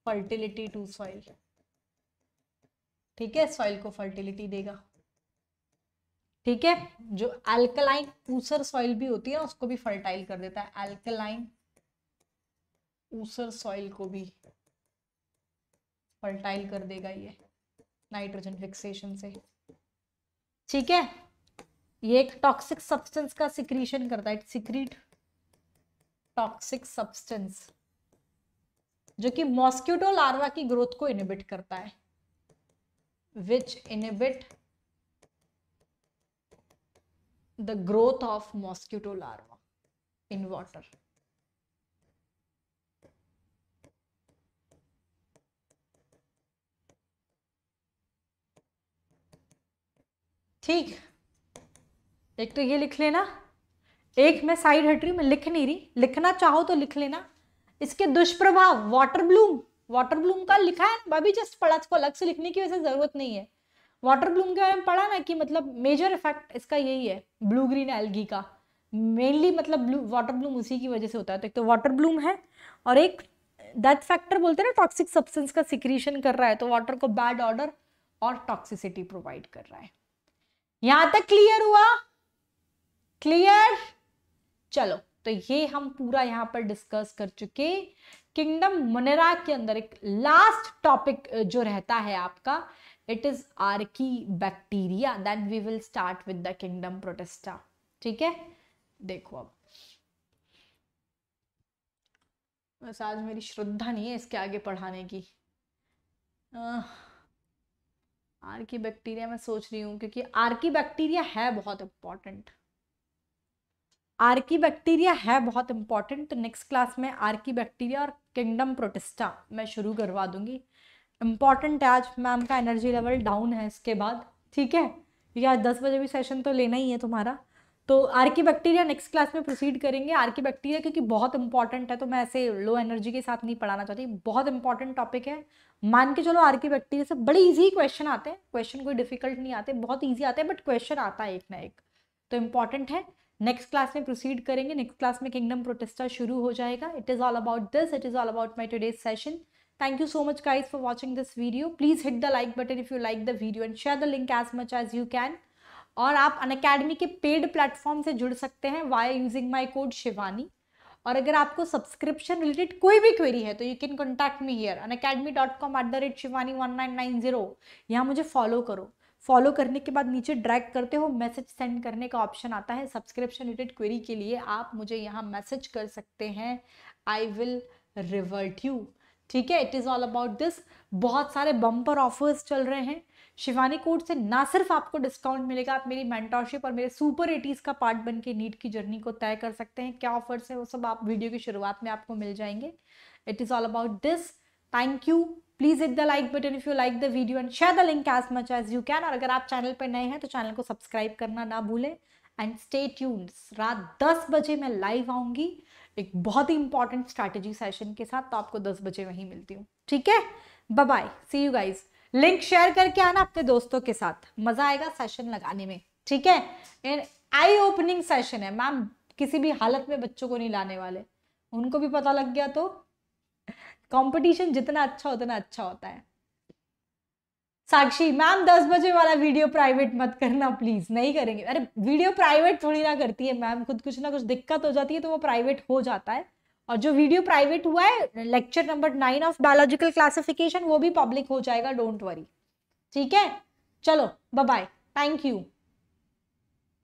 fertility to soil ठीक है सॉइल को फर्टिलिटी देगा ठीक है जो एल्कलाइन ऊसर सॉइल भी होती है ना उसको भी फर्टाइल कर देता है एल्कलाइन ऊसर सॉइल को भी फर्टाइल कर देगा ये नाइट्रोजन फिक्सेशन से ठीक है ये एक टॉक्सिक सब्सटेंस का सिक्रीशन करता है सिक्रीट टॉक्सिक सब्सटेंस जो कि मॉस्क्यूटो लार्वा की ग्रोथ को इनिबिट करता है which inhibit the growth of mosquito larva in water. ठीक एक तो ये लिख लेना एक मैं साइड हट रही मैं लिख नहीं रही लिखना चाहो तो लिख लेना इसके दुष्प्रभाव वाटर ब्लूम वाटर ब्लूम का लिखा है ना भाभी जस्ट पढ़ा को अलग से लिखने की वैसे जरूरत नहीं है वाटर ब्लूम के बारे में पढ़ा ना कि मतलब मेजर इफेक्ट इसका यही है ब्लू ग्रीन एल्गी का मेनली मतलब ब्लू वाटर ब्लूम उसी की वजह से होता है तो एक तो वाटर ब्लूम है और एक डेथ फैक्टर बोलते हैं ना टॉक्सिक सब्सटेंस का सिक्रीशन कर रहा है तो वाटर को बैड ऑर्डर और टॉक्सिसिटी प्रोवाइड कर रहा है यहां तक क्लियर हुआ क्लियर चलो तो ये हम पूरा यहां पर डिस्कस कर चुके किंगडम मुनेरा के अंदर एक लास्ट टॉपिक जो रहता है आपका is archaebacteria then we will start with the kingdom Protista ठीक है देखो अब बस आज मेरी श्रद्धा नहीं है इसके आगे पढ़ाने की आर की बैक्टीरिया मैं सोच रही हूँ क्योंकि आर की बैक्टीरिया है बहुत इंपॉर्टेंट आर की बैक्टीरिया है बहुत इंपॉर्टेंट तो नेक्स्ट क्लास में आर की बैक्टीरिया और किंगडम प्रोटेस्टा मैं शुरू करवा दूंगी इम्पॉर्टेंट है आज मैम का एनर्जी लेवल डाउन है इसके बाद ठीक है या आज दस बजे भी सेशन तो लेना ही है तुम्हारा तो archaebacteria next class में प्रोसीड करेंगे आर की बैक्टीरिया क्योंकि बहुत इंपॉर्टेंट है तो मैं ऐसे लो एनर्जी के साथ नहीं पढ़ाना चाहती बहुत इंपॉर्टेंट टॉपिक है मान के चलो आर की बैक्टीरिया से बड़े ईजी क्वेश्चन आते हैं क्वेश्चन कोई डिफिकल्ट नहीं आते बहुत ईजी आते हैं बट क्वेश्चन आता है एक ना एक तो इम्पॉर्टेंट है नेक्स्ट क्लास में प्रोसीड करेंगे नेक्स्ट क्लास में किंगडम प्रोटेस्टा शुरू हो जाएगा it is all about this it is all about my today's session Thank you so much guys for watching this video. Please hit the like button if you like the video and share the link as much as you can. और आप अन के paid platform से जुड़ सकते हैं via using my code Shivani और अगर आपको सब्सक्रिप्शन रिलेटेड कोई भी क्वेरी है तो you can contact me here Unacademy dot com at the rate Shivani one nine nine zero यहाँ मुझे फॉलो करो फॉलो करने के बाद नीचे ड्रैग करते हो मैसेज सेंड करने का ऑप्शन आता है सब्सक्रिप्शन रिलेटेड क्वेरी के लिए आप मुझे यहाँ मैसेज कर सकते हैं आई विल रिवर्ट यू ठीक है it is all about this बहुत सारे बम्पर ऑफर्स चल रहे हैं शिवानी कोड से ना सिर्फ आपको डिस्काउंट मिलेगा आप मेरी मेंटरशिप और मेरे सुपर एटीज़ का पार्ट बन के नीट की जर्नी को तय कर सकते हैं क्या ऑफर्स हैं वो सब आप वीडियो की शुरुआत में आपको मिल जाएंगे it is all about this thank you please hit the like button if you like the video and share the link as much as you can और अगर आप चैनल पर नए हैं तो चैनल को सब्सक्राइब करना ना भूलें एंड स्टे ट्यून्स रात दस बजे मैं लाइव आऊँगी एक बहुत ही इंपॉर्टेंट स्ट्रैटेजी सेशन के साथ तो आपको दस बजे वहीं मिलती हूँ ठीक है bye see you guys link शेयर करके आना अपने दोस्तों के साथ मजा आएगा सेशन लगाने में ठीक है आई ओपनिंग सेशन है मैम किसी भी हालत में बच्चों को नहीं लाने वाले उनको भी पता लग गया तो कंपटीशन जितना अच्छा उतना अच्छा होता है साक्षी मैम दस बजे वाला वीडियो प्राइवेट मत करना प्लीज नहीं करेंगे अरे वीडियो प्राइवेट थोड़ी ना करती है मैम खुद कुछ ना कुछ दिक्कत हो जाती है तो वो प्राइवेट हो जाता है और जो वीडियो प्राइवेट हुआ है lecture number nine of biological classification वो भी पब्लिक हो जाएगा डोंट वरी ठीक है चलो बाय थैंक यू